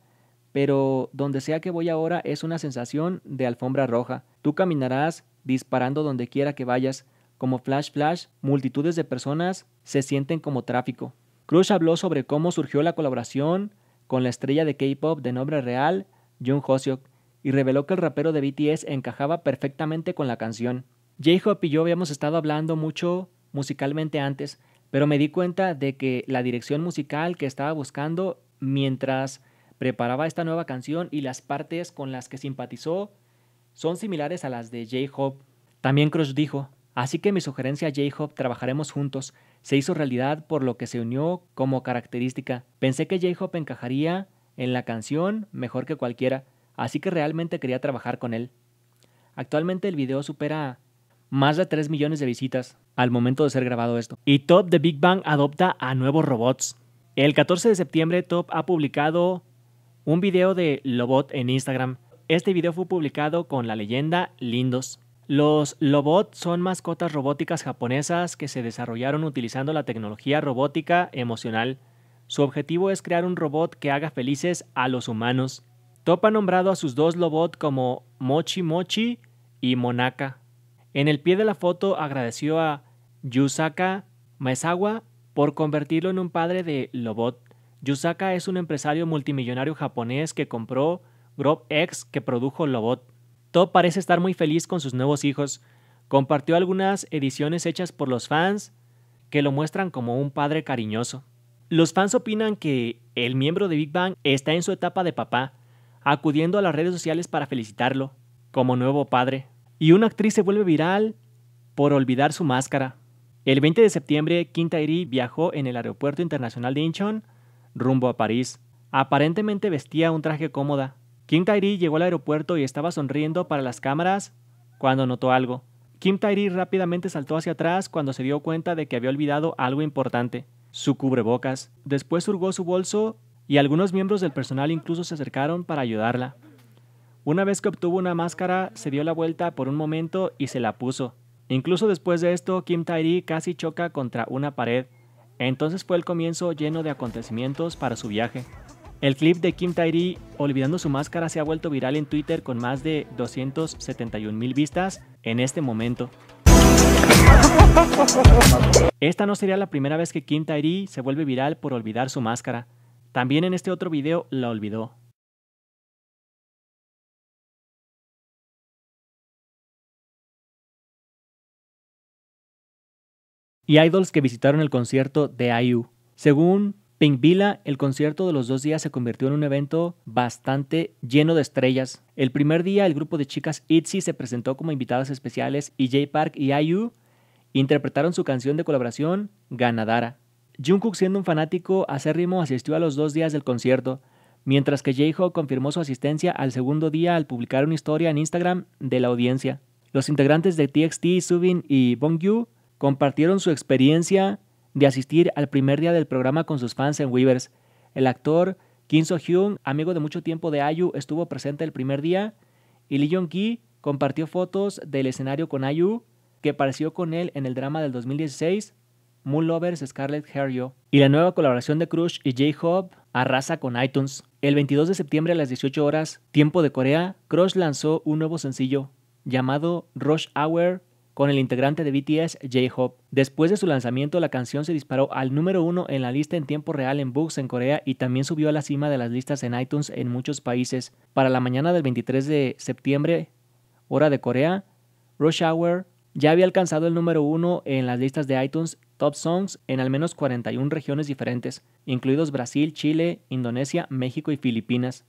pero donde sea que voy ahora es una sensación de alfombra roja. Tú caminarás disparando donde quiera que vayas, como flash flash, multitudes de personas se sienten como tráfico. Crush habló sobre cómo surgió la colaboración con la estrella de K-pop de nombre real, Jung Hoseok, y reveló que el rapero de BTS encajaba perfectamente con la canción. J-Hope y yo habíamos estado hablando mucho musicalmente antes, pero me di cuenta de que la dirección musical que estaba buscando mientras preparaba esta nueva canción y las partes con las que simpatizó son similares a las de J-Hope. También Crush dijo, así que mi sugerencia a J-Hope trabajaremos juntos, se hizo realidad por lo que se unió como característica. Pensé que J-Hop encajaría en la canción mejor que cualquiera, así que realmente quería trabajar con él. Actualmente el video supera más de 3 millones de visitas al momento de ser grabado esto. Y Top de Big Bang adopta a nuevos robots. El 14 de septiembre Top ha publicado un video de Lobot en Instagram. Este video fue publicado con la leyenda Lindos. Los Lobot son mascotas robóticas japonesas que se desarrollaron utilizando la tecnología robótica emocional. Su objetivo es crear un robot que haga felices a los humanos. Top ha nombrado a sus dos Lobot como Mochi Mochi y Monaka. En el pie de la foto agradeció a Yusaka Maezawa por convertirlo en un padre de Lobot. Yusaka es un empresario multimillonario japonés que compró GrobX que produjo Lobot. Top parece estar muy feliz con sus nuevos hijos. Compartió algunas ediciones hechas por los fans que lo muestran como un padre cariñoso. Los fans opinan que el miembro de Big Bang está en su etapa de papá, acudiendo a las redes sociales para felicitarlo como nuevo padre. Y una actriz se vuelve viral por olvidar su máscara. El 20 de septiembre, Kim viajó en el aeropuerto internacional de Incheon rumbo a París. Aparentemente vestía un traje cómoda, Kim Tairi llegó al aeropuerto y estaba sonriendo para las cámaras cuando notó algo. Kim Tairi rápidamente saltó hacia atrás cuando se dio cuenta de que había olvidado algo importante, su cubrebocas. Después surgó su bolso y algunos miembros del personal incluso se acercaron para ayudarla. Una vez que obtuvo una máscara, se dio la vuelta por un momento y se la puso. Incluso después de esto, Kim Tairi casi choca contra una pared. Entonces fue el comienzo lleno de acontecimientos para su viaje. El clip de Kim Tyree olvidando su máscara se ha vuelto viral en Twitter con más de 271 mil vistas en este momento. Esta no sería la primera vez que Kim Ri se vuelve viral por olvidar su máscara. También en este otro video la olvidó. Y idols que visitaron el concierto de IU. Según Pink Villa, el concierto de los dos días se convirtió en un evento bastante lleno de estrellas. El primer día, el grupo de chicas ITZY se presentó como invitadas especiales y Jay Park y IU interpretaron su canción de colaboración, Ganadara. Jungkook, siendo un fanático acérrimo, asistió a los dos días del concierto, mientras que Jay ho confirmó su asistencia al segundo día al publicar una historia en Instagram de la audiencia. Los integrantes de TXT, Subin y Bongyu compartieron su experiencia de asistir al primer día del programa con sus fans en Weavers. El actor Kim So-hyun, amigo de mucho tiempo de Ayu, estuvo presente el primer día y Lee Jong-ki compartió fotos del escenario con Ayu, que apareció con él en el drama del 2016 Moon Lovers Scarlet Herio. Y la nueva colaboración de Crush y J-Hope arrasa con iTunes. El 22 de septiembre a las 18 horas, tiempo de Corea, Crush lanzó un nuevo sencillo llamado Rush Hour con el integrante de BTS, J-Hope. Después de su lanzamiento, la canción se disparó al número uno en la lista en tiempo real en Books en Corea y también subió a la cima de las listas en iTunes en muchos países. Para la mañana del 23 de septiembre, hora de Corea, Rush Hour ya había alcanzado el número uno en las listas de iTunes Top Songs en al menos 41 regiones diferentes, incluidos Brasil, Chile, Indonesia, México y Filipinas.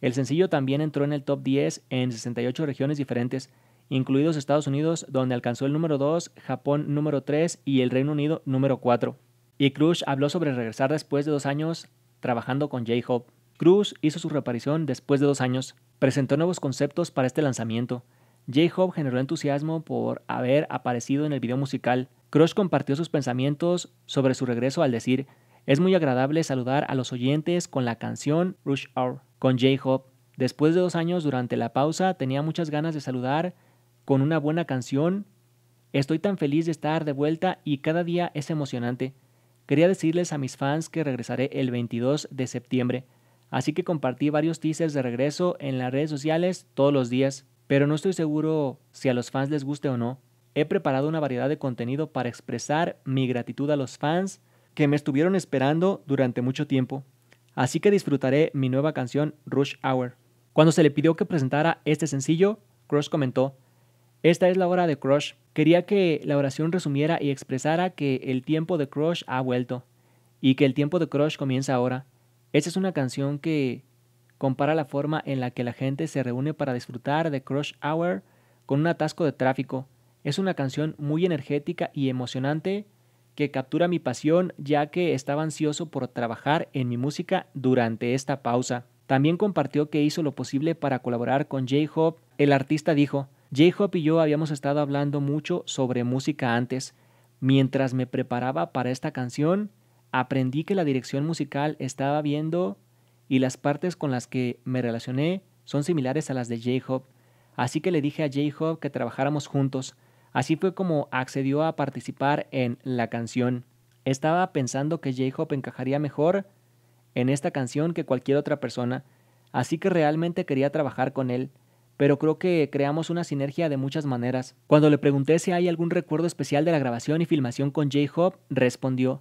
El sencillo también entró en el top 10 en 68 regiones diferentes incluidos Estados Unidos, donde alcanzó el número 2, Japón número 3 y el Reino Unido número 4. Y Crush habló sobre regresar después de dos años trabajando con J-Hope. Cruz hizo su reaparición después de dos años. Presentó nuevos conceptos para este lanzamiento. J-Hope generó entusiasmo por haber aparecido en el video musical. Crush compartió sus pensamientos sobre su regreso al decir, es muy agradable saludar a los oyentes con la canción Rush Hour con J-Hope. Después de dos años durante la pausa tenía muchas ganas de saludar con una buena canción. Estoy tan feliz de estar de vuelta y cada día es emocionante. Quería decirles a mis fans que regresaré el 22 de septiembre, así que compartí varios teasers de regreso en las redes sociales todos los días, pero no estoy seguro si a los fans les guste o no. He preparado una variedad de contenido para expresar mi gratitud a los fans que me estuvieron esperando durante mucho tiempo, así que disfrutaré mi nueva canción Rush Hour. Cuando se le pidió que presentara este sencillo, Cross comentó, esta es la hora de Crush. Quería que la oración resumiera y expresara que el tiempo de Crush ha vuelto y que el tiempo de Crush comienza ahora. Esta es una canción que compara la forma en la que la gente se reúne para disfrutar de Crush Hour con un atasco de tráfico. Es una canción muy energética y emocionante que captura mi pasión ya que estaba ansioso por trabajar en mi música durante esta pausa. También compartió que hizo lo posible para colaborar con J-Hope. El artista dijo, J-Hop y yo habíamos estado hablando mucho sobre música antes. Mientras me preparaba para esta canción, aprendí que la dirección musical estaba viendo y las partes con las que me relacioné son similares a las de J-Hop. Así que le dije a J-Hop que trabajáramos juntos. Así fue como accedió a participar en la canción. Estaba pensando que J-Hop encajaría mejor en esta canción que cualquier otra persona, así que realmente quería trabajar con él pero creo que creamos una sinergia de muchas maneras. Cuando le pregunté si hay algún recuerdo especial de la grabación y filmación con J-Hop, respondió,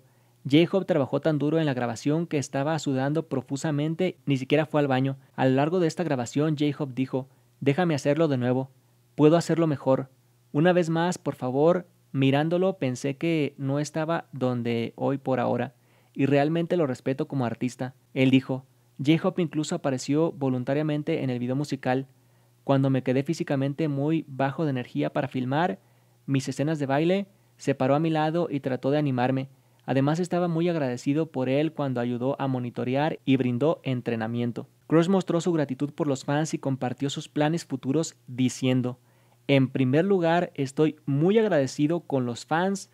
J-Hop trabajó tan duro en la grabación que estaba sudando profusamente, ni siquiera fue al baño. A lo largo de esta grabación, J-Hop dijo, déjame hacerlo de nuevo, puedo hacerlo mejor. Una vez más, por favor, mirándolo pensé que no estaba donde hoy por ahora, y realmente lo respeto como artista. Él dijo, J-Hop incluso apareció voluntariamente en el video musical, cuando me quedé físicamente muy bajo de energía para filmar mis escenas de baile, se paró a mi lado y trató de animarme. Además estaba muy agradecido por él cuando ayudó a monitorear y brindó entrenamiento. Cross mostró su gratitud por los fans y compartió sus planes futuros diciendo, en primer lugar estoy muy agradecido con los fans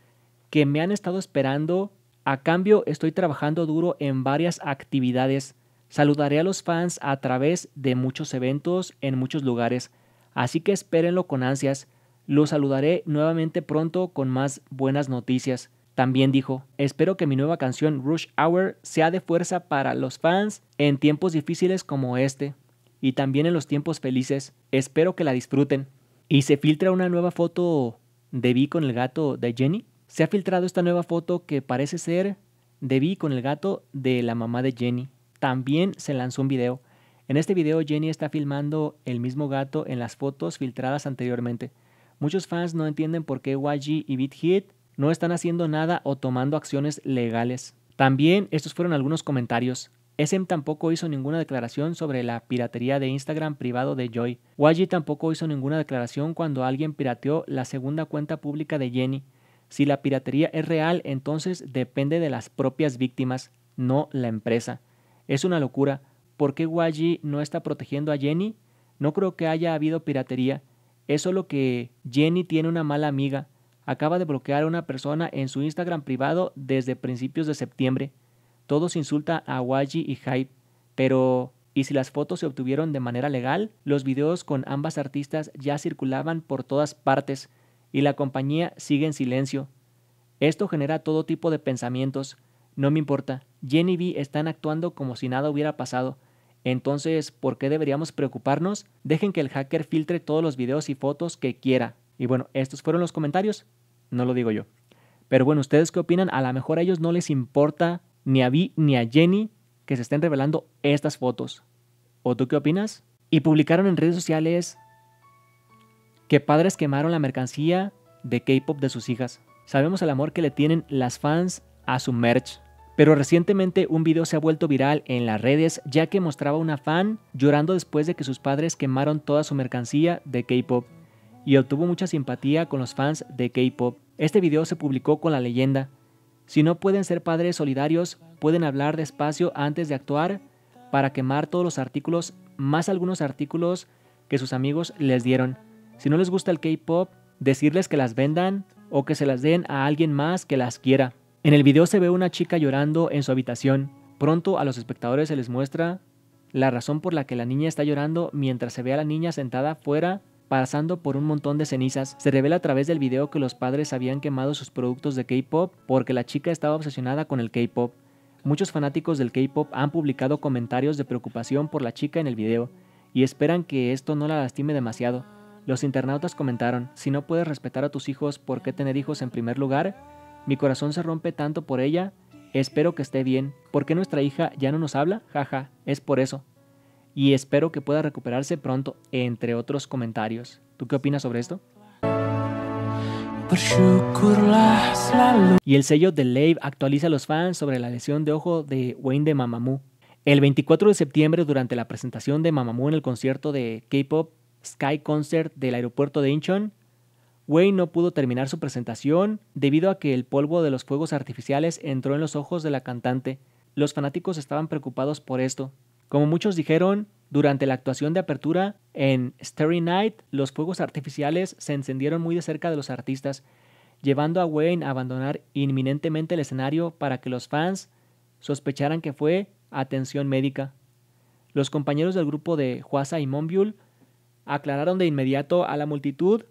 que me han estado esperando, a cambio estoy trabajando duro en varias actividades Saludaré a los fans a través de muchos eventos en muchos lugares, así que espérenlo con ansias. Los saludaré nuevamente pronto con más buenas noticias. También dijo, espero que mi nueva canción Rush Hour sea de fuerza para los fans en tiempos difíciles como este y también en los tiempos felices. Espero que la disfruten. Y se filtra una nueva foto de Vi con el gato de Jenny. Se ha filtrado esta nueva foto que parece ser de Vi con el gato de la mamá de Jenny también se lanzó un video. En este video Jenny está filmando el mismo gato en las fotos filtradas anteriormente. Muchos fans no entienden por qué YG y BitHit no están haciendo nada o tomando acciones legales. También estos fueron algunos comentarios. SM tampoco hizo ninguna declaración sobre la piratería de Instagram privado de Joy. YG tampoco hizo ninguna declaración cuando alguien pirateó la segunda cuenta pública de Jenny. Si la piratería es real, entonces depende de las propias víctimas, no la empresa. Es una locura. ¿Por qué Waji no está protegiendo a Jenny? No creo que haya habido piratería. Es solo que Jenny tiene una mala amiga. Acaba de bloquear a una persona en su Instagram privado desde principios de septiembre. Todos insultan a Waji y Hype, pero ¿y si las fotos se obtuvieron de manera legal? Los videos con ambas artistas ya circulaban por todas partes y la compañía sigue en silencio. Esto genera todo tipo de pensamientos. No me importa, Jenny B están actuando como si nada hubiera pasado. Entonces, ¿por qué deberíamos preocuparnos? Dejen que el hacker filtre todos los videos y fotos que quiera. Y bueno, estos fueron los comentarios, no lo digo yo. Pero bueno, ¿ustedes qué opinan? A lo mejor a ellos no les importa ni a Vi ni a Jenny que se estén revelando estas fotos. ¿O tú qué opinas? Y publicaron en redes sociales que padres quemaron la mercancía de K-pop de sus hijas. Sabemos el amor que le tienen las fans a su merch. Pero recientemente un video se ha vuelto viral en las redes ya que mostraba a una fan llorando después de que sus padres quemaron toda su mercancía de K-Pop y obtuvo mucha simpatía con los fans de K-Pop. Este video se publicó con la leyenda. Si no pueden ser padres solidarios, pueden hablar despacio antes de actuar para quemar todos los artículos, más algunos artículos que sus amigos les dieron. Si no les gusta el K-Pop, decirles que las vendan o que se las den a alguien más que las quiera. En el video se ve una chica llorando en su habitación. Pronto a los espectadores se les muestra la razón por la que la niña está llorando mientras se ve a la niña sentada fuera pasando por un montón de cenizas. Se revela a través del video que los padres habían quemado sus productos de K-Pop porque la chica estaba obsesionada con el K-Pop. Muchos fanáticos del K-Pop han publicado comentarios de preocupación por la chica en el video y esperan que esto no la lastime demasiado. Los internautas comentaron, si no puedes respetar a tus hijos, ¿por qué tener hijos en primer lugar? Mi corazón se rompe tanto por ella. Espero que esté bien. ¿Por qué nuestra hija ya no nos habla? Jaja, es por eso. Y espero que pueda recuperarse pronto, entre otros comentarios. ¿Tú qué opinas sobre esto? Y el sello de Lave actualiza a los fans sobre la lesión de ojo de Wayne de Mamamoo. El 24 de septiembre, durante la presentación de Mamamoo en el concierto de K-pop Sky Concert del aeropuerto de Incheon, Wayne no pudo terminar su presentación debido a que el polvo de los fuegos artificiales entró en los ojos de la cantante. Los fanáticos estaban preocupados por esto. Como muchos dijeron, durante la actuación de apertura en Starry Night, los fuegos artificiales se encendieron muy de cerca de los artistas, llevando a Wayne a abandonar inminentemente el escenario para que los fans sospecharan que fue atención médica. Los compañeros del grupo de Huasa y Monbiul aclararon de inmediato a la multitud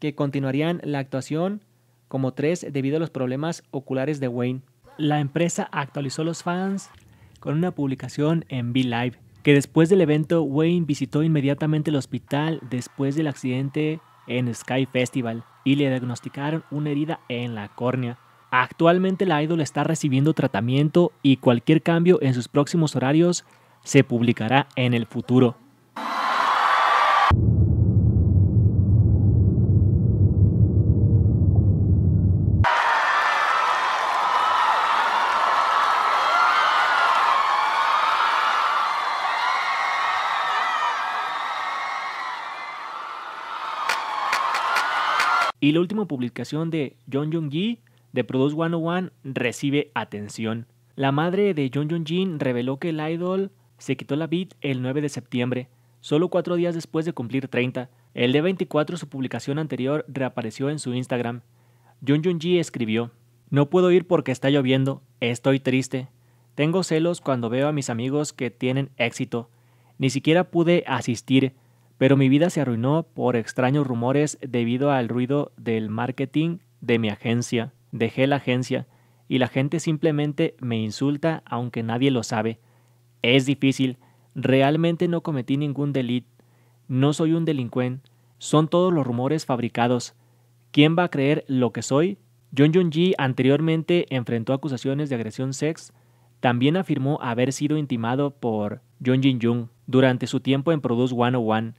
que continuarían la actuación como tres debido a los problemas oculares de Wayne. La empresa actualizó a los fans con una publicación en Be Live, que después del evento Wayne visitó inmediatamente el hospital después del accidente en Sky Festival y le diagnosticaron una herida en la córnea. Actualmente la idol está recibiendo tratamiento y cualquier cambio en sus próximos horarios se publicará en el futuro. Y la última publicación de John Jung-ji de Produce 101 recibe atención. La madre de John Jung-jin reveló que el idol se quitó la beat el 9 de septiembre, solo cuatro días después de cumplir 30. El de 24, su publicación anterior, reapareció en su Instagram. Jung Jung-ji escribió, No puedo ir porque está lloviendo, estoy triste. Tengo celos cuando veo a mis amigos que tienen éxito. Ni siquiera pude asistir, pero mi vida se arruinó por extraños rumores debido al ruido del marketing de mi agencia. Dejé la agencia y la gente simplemente me insulta aunque nadie lo sabe. Es difícil, realmente no cometí ningún delito, no soy un delincuente, son todos los rumores fabricados. ¿Quién va a creer lo que soy? John Jung-ji anteriormente enfrentó acusaciones de agresión sex, también afirmó haber sido intimado por John Jin-jung durante su tiempo en Produce 101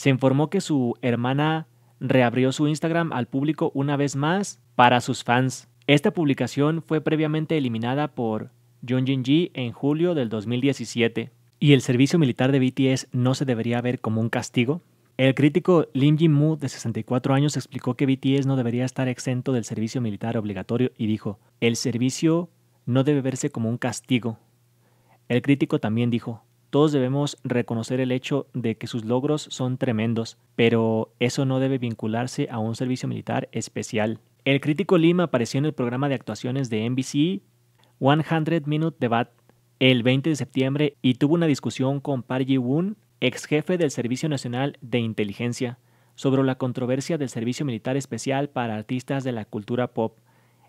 se informó que su hermana reabrió su Instagram al público una vez más para sus fans. Esta publicación fue previamente eliminada por Jung Jin Ji en julio del 2017. ¿Y el servicio militar de BTS no se debería ver como un castigo? El crítico Lim jin mu de 64 años, explicó que BTS no debería estar exento del servicio militar obligatorio y dijo, el servicio no debe verse como un castigo. El crítico también dijo, todos debemos reconocer el hecho de que sus logros son tremendos, pero eso no debe vincularse a un servicio militar especial. El crítico Lima apareció en el programa de actuaciones de NBC 100 Minute Debate el 20 de septiembre y tuvo una discusión con Park Ji-woon, ex jefe del Servicio Nacional de Inteligencia, sobre la controversia del servicio militar especial para artistas de la cultura pop.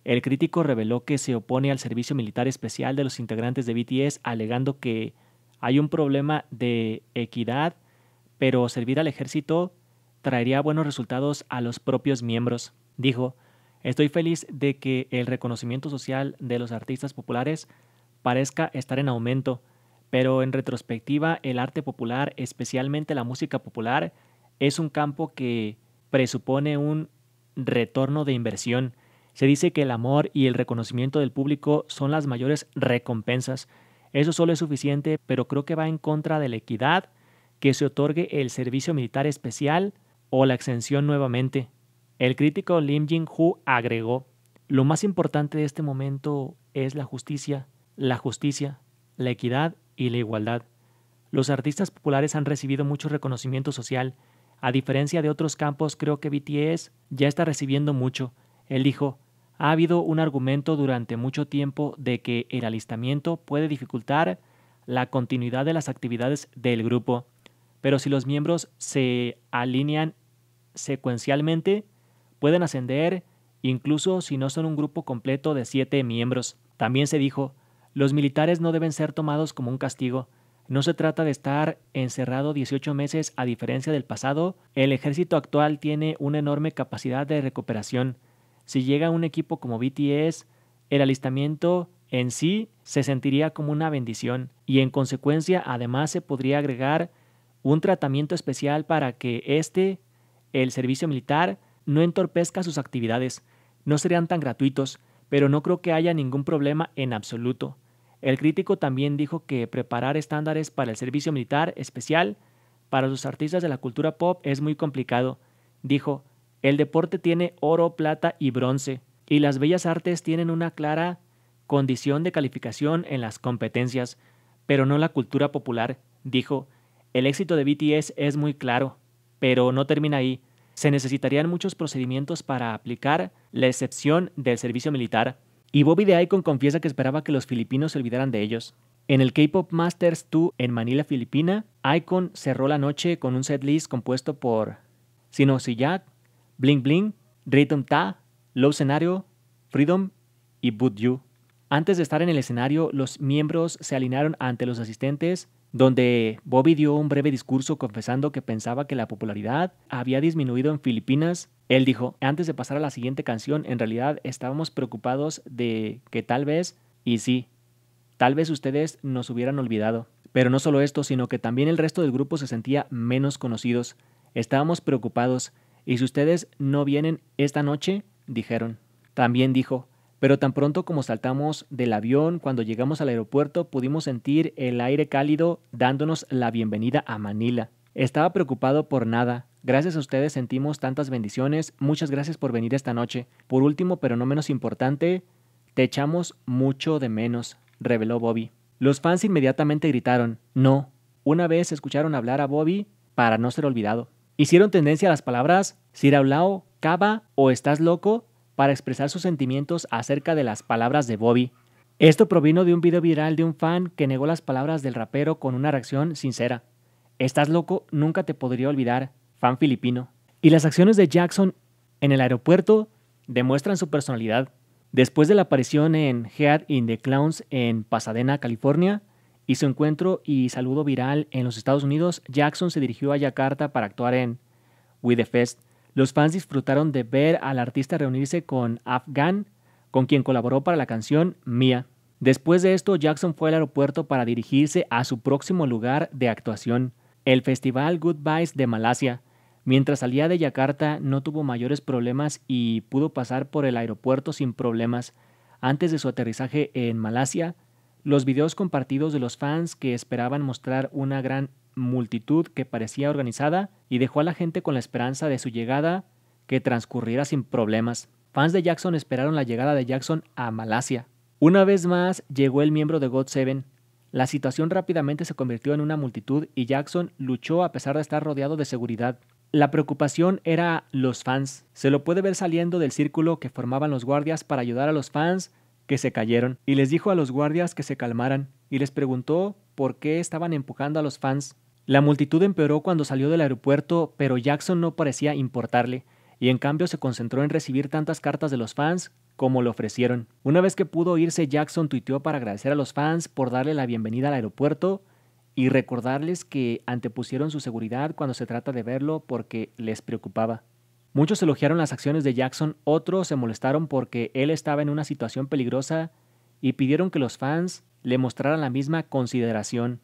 El crítico reveló que se opone al servicio militar especial de los integrantes de BTS alegando que hay un problema de equidad, pero servir al ejército traería buenos resultados a los propios miembros. Dijo, estoy feliz de que el reconocimiento social de los artistas populares parezca estar en aumento, pero en retrospectiva el arte popular, especialmente la música popular, es un campo que presupone un retorno de inversión. Se dice que el amor y el reconocimiento del público son las mayores recompensas. Eso solo es suficiente, pero creo que va en contra de la equidad que se otorgue el servicio militar especial o la exención nuevamente. El crítico Lim Jin-Hu agregó, lo más importante de este momento es la justicia, la justicia, la equidad y la igualdad. Los artistas populares han recibido mucho reconocimiento social. A diferencia de otros campos, creo que BTS ya está recibiendo mucho. Él dijo, ha habido un argumento durante mucho tiempo de que el alistamiento puede dificultar la continuidad de las actividades del grupo, pero si los miembros se alinean secuencialmente, pueden ascender incluso si no son un grupo completo de siete miembros. También se dijo, los militares no deben ser tomados como un castigo. No se trata de estar encerrado 18 meses a diferencia del pasado. El ejército actual tiene una enorme capacidad de recuperación. Si llega un equipo como BTS, el alistamiento en sí se sentiría como una bendición y en consecuencia además se podría agregar un tratamiento especial para que este, el servicio militar, no entorpezca sus actividades. No serían tan gratuitos, pero no creo que haya ningún problema en absoluto. El crítico también dijo que preparar estándares para el servicio militar especial para los artistas de la cultura pop es muy complicado. Dijo, el deporte tiene oro, plata y bronce, y las bellas artes tienen una clara condición de calificación en las competencias, pero no la cultura popular, dijo. El éxito de BTS es muy claro, pero no termina ahí. Se necesitarían muchos procedimientos para aplicar la excepción del servicio militar, y Bobby de Icon confiesa que esperaba que los filipinos se olvidaran de ellos. En el K-Pop Masters 2 en Manila, Filipina, Icon cerró la noche con un setlist compuesto por Sino Jack. Bling Bling, Rhythm Ta, Love Scenario, Freedom y Boot You. Antes de estar en el escenario, los miembros se alinearon ante los asistentes, donde Bobby dio un breve discurso confesando que pensaba que la popularidad había disminuido en Filipinas. Él dijo, antes de pasar a la siguiente canción, en realidad estábamos preocupados de que tal vez, y sí, tal vez ustedes nos hubieran olvidado. Pero no solo esto, sino que también el resto del grupo se sentía menos conocidos. Estábamos preocupados, y si ustedes no vienen esta noche, dijeron. También dijo, pero tan pronto como saltamos del avión, cuando llegamos al aeropuerto, pudimos sentir el aire cálido dándonos la bienvenida a Manila. Estaba preocupado por nada. Gracias a ustedes sentimos tantas bendiciones. Muchas gracias por venir esta noche. Por último, pero no menos importante, te echamos mucho de menos, reveló Bobby. Los fans inmediatamente gritaron, no. Una vez escucharon hablar a Bobby para no ser olvidado. Hicieron tendencia a las palabras Siraulao, Cava o Estás loco para expresar sus sentimientos acerca de las palabras de Bobby. Esto provino de un video viral de un fan que negó las palabras del rapero con una reacción sincera. Estás loco, nunca te podría olvidar, fan filipino. Y las acciones de Jackson en el aeropuerto demuestran su personalidad. Después de la aparición en Head in the Clowns en Pasadena, California, y su encuentro y saludo viral en los Estados Unidos, Jackson se dirigió a Yakarta para actuar en With the Fest. Los fans disfrutaron de ver al artista reunirse con Afghan, con quien colaboró para la canción Mia. Después de esto, Jackson fue al aeropuerto para dirigirse a su próximo lugar de actuación, el Festival Goodbyes de Malasia. Mientras salía de Yakarta, no tuvo mayores problemas y pudo pasar por el aeropuerto sin problemas. Antes de su aterrizaje en Malasia, los videos compartidos de los fans que esperaban mostrar una gran multitud que parecía organizada y dejó a la gente con la esperanza de su llegada que transcurriera sin problemas. Fans de Jackson esperaron la llegada de Jackson a Malasia. Una vez más llegó el miembro de God 7 La situación rápidamente se convirtió en una multitud y Jackson luchó a pesar de estar rodeado de seguridad. La preocupación era los fans. Se lo puede ver saliendo del círculo que formaban los guardias para ayudar a los fans que se cayeron, y les dijo a los guardias que se calmaran, y les preguntó por qué estaban empujando a los fans. La multitud empeoró cuando salió del aeropuerto, pero Jackson no parecía importarle, y en cambio se concentró en recibir tantas cartas de los fans como le ofrecieron. Una vez que pudo irse, Jackson tuiteó para agradecer a los fans por darle la bienvenida al aeropuerto y recordarles que antepusieron su seguridad cuando se trata de verlo porque les preocupaba. Muchos elogiaron las acciones de Jackson, otros se molestaron porque él estaba en una situación peligrosa y pidieron que los fans le mostraran la misma consideración.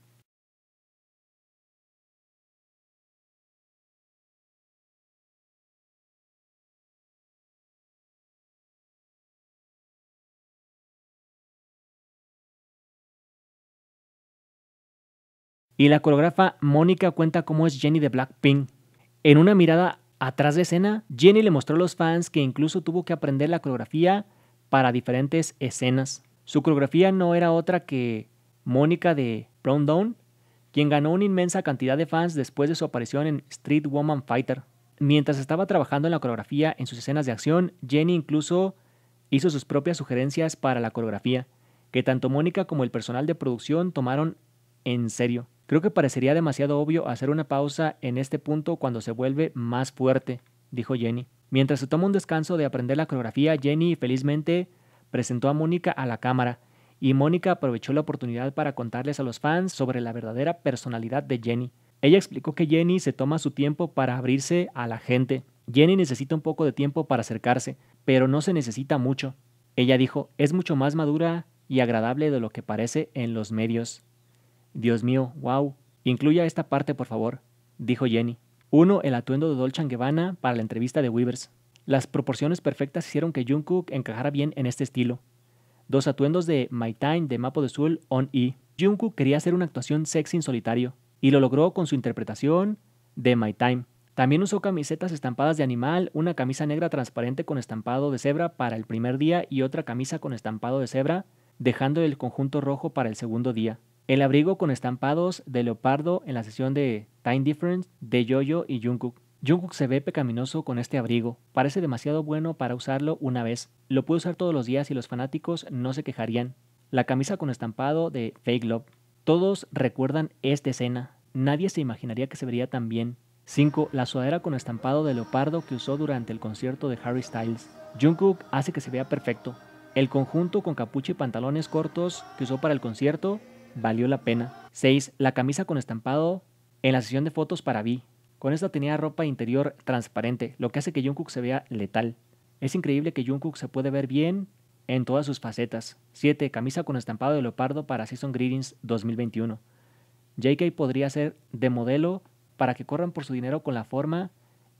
Y la coreógrafa Mónica cuenta cómo es Jenny de Blackpink. En una mirada Atrás de escena, Jenny le mostró a los fans que incluso tuvo que aprender la coreografía para diferentes escenas. Su coreografía no era otra que Mónica de Brown Down, quien ganó una inmensa cantidad de fans después de su aparición en Street Woman Fighter. Mientras estaba trabajando en la coreografía en sus escenas de acción, Jenny incluso hizo sus propias sugerencias para la coreografía, que tanto Mónica como el personal de producción tomaron en serio. Creo que parecería demasiado obvio hacer una pausa en este punto cuando se vuelve más fuerte, dijo Jenny. Mientras se toma un descanso de aprender la coreografía, Jenny felizmente presentó a Mónica a la cámara y Mónica aprovechó la oportunidad para contarles a los fans sobre la verdadera personalidad de Jenny. Ella explicó que Jenny se toma su tiempo para abrirse a la gente. Jenny necesita un poco de tiempo para acercarse, pero no se necesita mucho. Ella dijo, es mucho más madura y agradable de lo que parece en los medios. Dios mío, wow. Incluya esta parte, por favor, dijo Jenny. Uno, el atuendo de Dolce Gabbana para la entrevista de Weavers. Las proporciones perfectas hicieron que Jungkook encajara bien en este estilo. Dos atuendos de My Time de Mapo de Sul On E. Jungkook quería hacer una actuación sexy en solitario y lo logró con su interpretación de My Time. También usó camisetas estampadas de animal, una camisa negra transparente con estampado de cebra para el primer día y otra camisa con estampado de cebra, dejando el conjunto rojo para el segundo día. El abrigo con estampados de leopardo en la sesión de Time Difference de Jojo y Jungkook. Jungkook se ve pecaminoso con este abrigo. Parece demasiado bueno para usarlo una vez. Lo puede usar todos los días y los fanáticos no se quejarían. La camisa con estampado de Fake Love. Todos recuerdan esta escena. Nadie se imaginaría que se vería tan bien. 5. La sudadera con estampado de leopardo que usó durante el concierto de Harry Styles. Jungkook hace que se vea perfecto. El conjunto con capucha y pantalones cortos que usó para el concierto valió la pena. 6. La camisa con estampado en la sesión de fotos para Vi. Con esta tenía ropa interior transparente, lo que hace que Jungkook se vea letal. Es increíble que Jungkook se puede ver bien en todas sus facetas. 7. Camisa con estampado de leopardo para Season Greetings 2021. JK podría ser de modelo para que corran por su dinero con la forma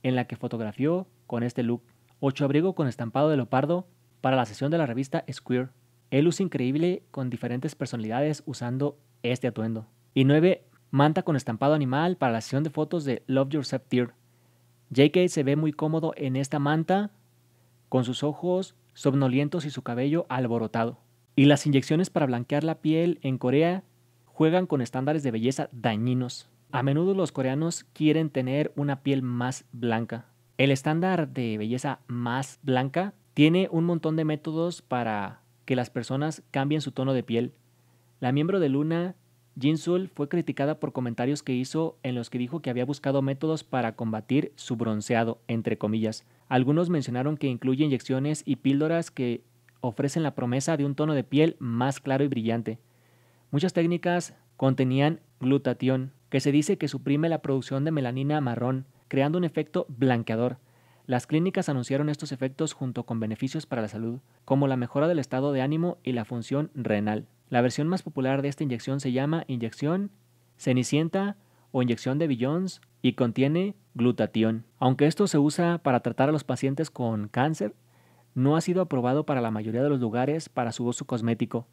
en la que fotografió con este look. 8. Abrigo con estampado de leopardo para la sesión de la revista Square. Él usa increíble con diferentes personalidades usando este atuendo. Y 9. Manta con estampado animal para la sesión de fotos de Love Yourself Dear. JK se ve muy cómodo en esta manta con sus ojos somnolientos y su cabello alborotado. Y las inyecciones para blanquear la piel en Corea juegan con estándares de belleza dañinos. A menudo los coreanos quieren tener una piel más blanca. El estándar de belleza más blanca tiene un montón de métodos para que las personas cambien su tono de piel. La miembro de Luna, Jin Sul, fue criticada por comentarios que hizo en los que dijo que había buscado métodos para combatir su bronceado, entre comillas. Algunos mencionaron que incluye inyecciones y píldoras que ofrecen la promesa de un tono de piel más claro y brillante. Muchas técnicas contenían glutatión, que se dice que suprime la producción de melanina marrón, creando un efecto blanqueador. Las clínicas anunciaron estos efectos junto con beneficios para la salud, como la mejora del estado de ánimo y la función renal. La versión más popular de esta inyección se llama inyección cenicienta o inyección de billones y contiene glutatión. Aunque esto se usa para tratar a los pacientes con cáncer, no ha sido aprobado para la mayoría de los lugares para su uso cosmético.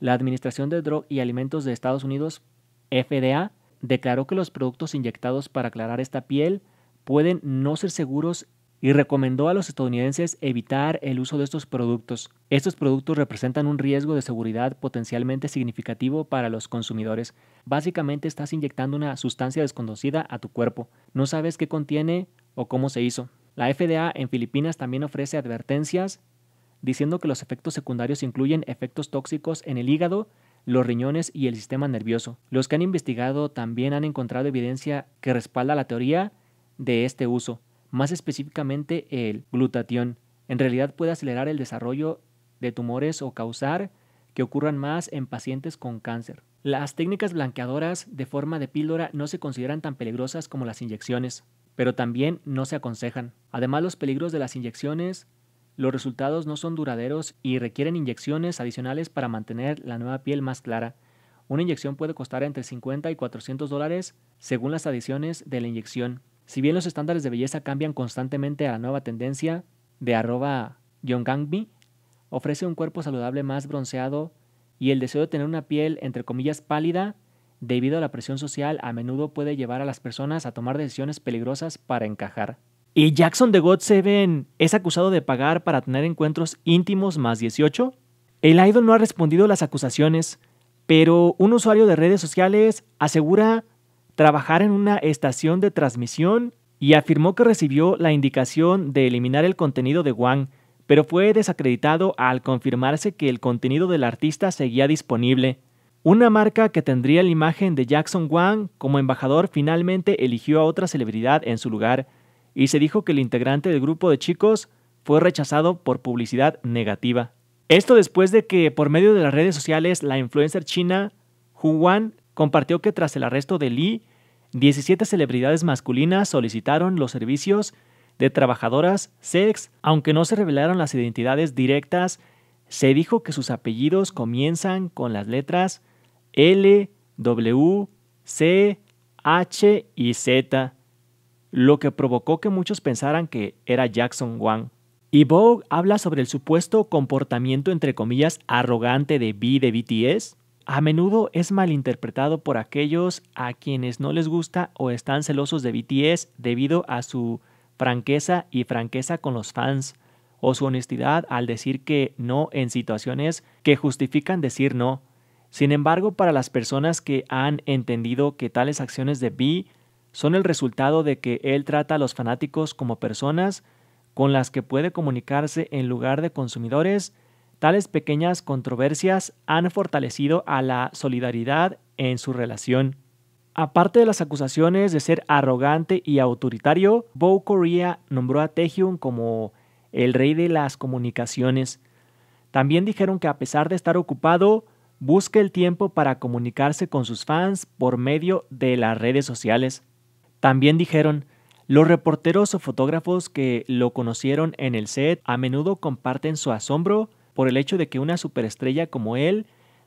La Administración de Drogas y Alimentos de Estados Unidos, FDA, declaró que los productos inyectados para aclarar esta piel pueden no ser seguros y recomendó a los estadounidenses evitar el uso de estos productos. Estos productos representan un riesgo de seguridad potencialmente significativo para los consumidores. Básicamente estás inyectando una sustancia desconocida a tu cuerpo. No sabes qué contiene o cómo se hizo. La FDA en Filipinas también ofrece advertencias diciendo que los efectos secundarios incluyen efectos tóxicos en el hígado, los riñones y el sistema nervioso. Los que han investigado también han encontrado evidencia que respalda la teoría de este uso más específicamente el glutatión, en realidad puede acelerar el desarrollo de tumores o causar que ocurran más en pacientes con cáncer. Las técnicas blanqueadoras de forma de píldora no se consideran tan peligrosas como las inyecciones, pero también no se aconsejan. Además, los peligros de las inyecciones, los resultados no son duraderos y requieren inyecciones adicionales para mantener la nueva piel más clara. Una inyección puede costar entre 50 y 400 dólares según las adiciones de la inyección si bien los estándares de belleza cambian constantemente a la nueva tendencia de arroba Gangby, ofrece un cuerpo saludable más bronceado y el deseo de tener una piel entre comillas pálida debido a la presión social a menudo puede llevar a las personas a tomar decisiones peligrosas para encajar. ¿Y Jackson de God es acusado de pagar para tener encuentros íntimos más 18? El idol no ha respondido a las acusaciones, pero un usuario de redes sociales asegura trabajar en una estación de transmisión y afirmó que recibió la indicación de eliminar el contenido de Wang, pero fue desacreditado al confirmarse que el contenido del artista seguía disponible. Una marca que tendría la imagen de Jackson Wang como embajador finalmente eligió a otra celebridad en su lugar, y se dijo que el integrante del grupo de chicos fue rechazado por publicidad negativa. Esto después de que por medio de las redes sociales la influencer china Hu Wang, compartió que tras el arresto de Lee, 17 celebridades masculinas solicitaron los servicios de trabajadoras sex, aunque no se revelaron las identidades directas, se dijo que sus apellidos comienzan con las letras L, W, C, H y Z, lo que provocó que muchos pensaran que era Jackson Wang. Y Vogue habla sobre el supuesto comportamiento entre comillas arrogante de B de BTS, a menudo es malinterpretado por aquellos a quienes no les gusta o están celosos de BTS debido a su franqueza y franqueza con los fans, o su honestidad al decir que no en situaciones que justifican decir no. Sin embargo, para las personas que han entendido que tales acciones de B son el resultado de que él trata a los fanáticos como personas con las que puede comunicarse en lugar de consumidores, Tales pequeñas controversias han fortalecido a la solidaridad en su relación. Aparte de las acusaciones de ser arrogante y autoritario, Bo Korea nombró a Taehyung como el rey de las comunicaciones. También dijeron que a pesar de estar ocupado, busca el tiempo para comunicarse con sus fans por medio de las redes sociales. También dijeron, los reporteros o fotógrafos que lo conocieron en el set a menudo comparten su asombro por el hecho de que una superestrella como él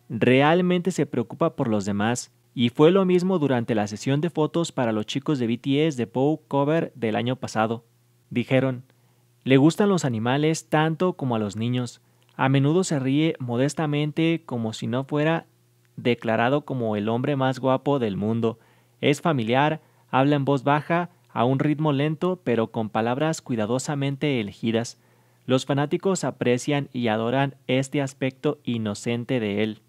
realmente se preocupa por los demás, y fue lo mismo durante la sesión de fotos para los chicos de BTS de Bow Cover del año pasado. Dijeron, le gustan los animales tanto como a los niños, a menudo se ríe modestamente como si no fuera declarado como el hombre más guapo del mundo, es familiar, habla en voz baja, a un ritmo lento pero con palabras cuidadosamente elegidas, los fanáticos aprecian y adoran este aspecto inocente de él.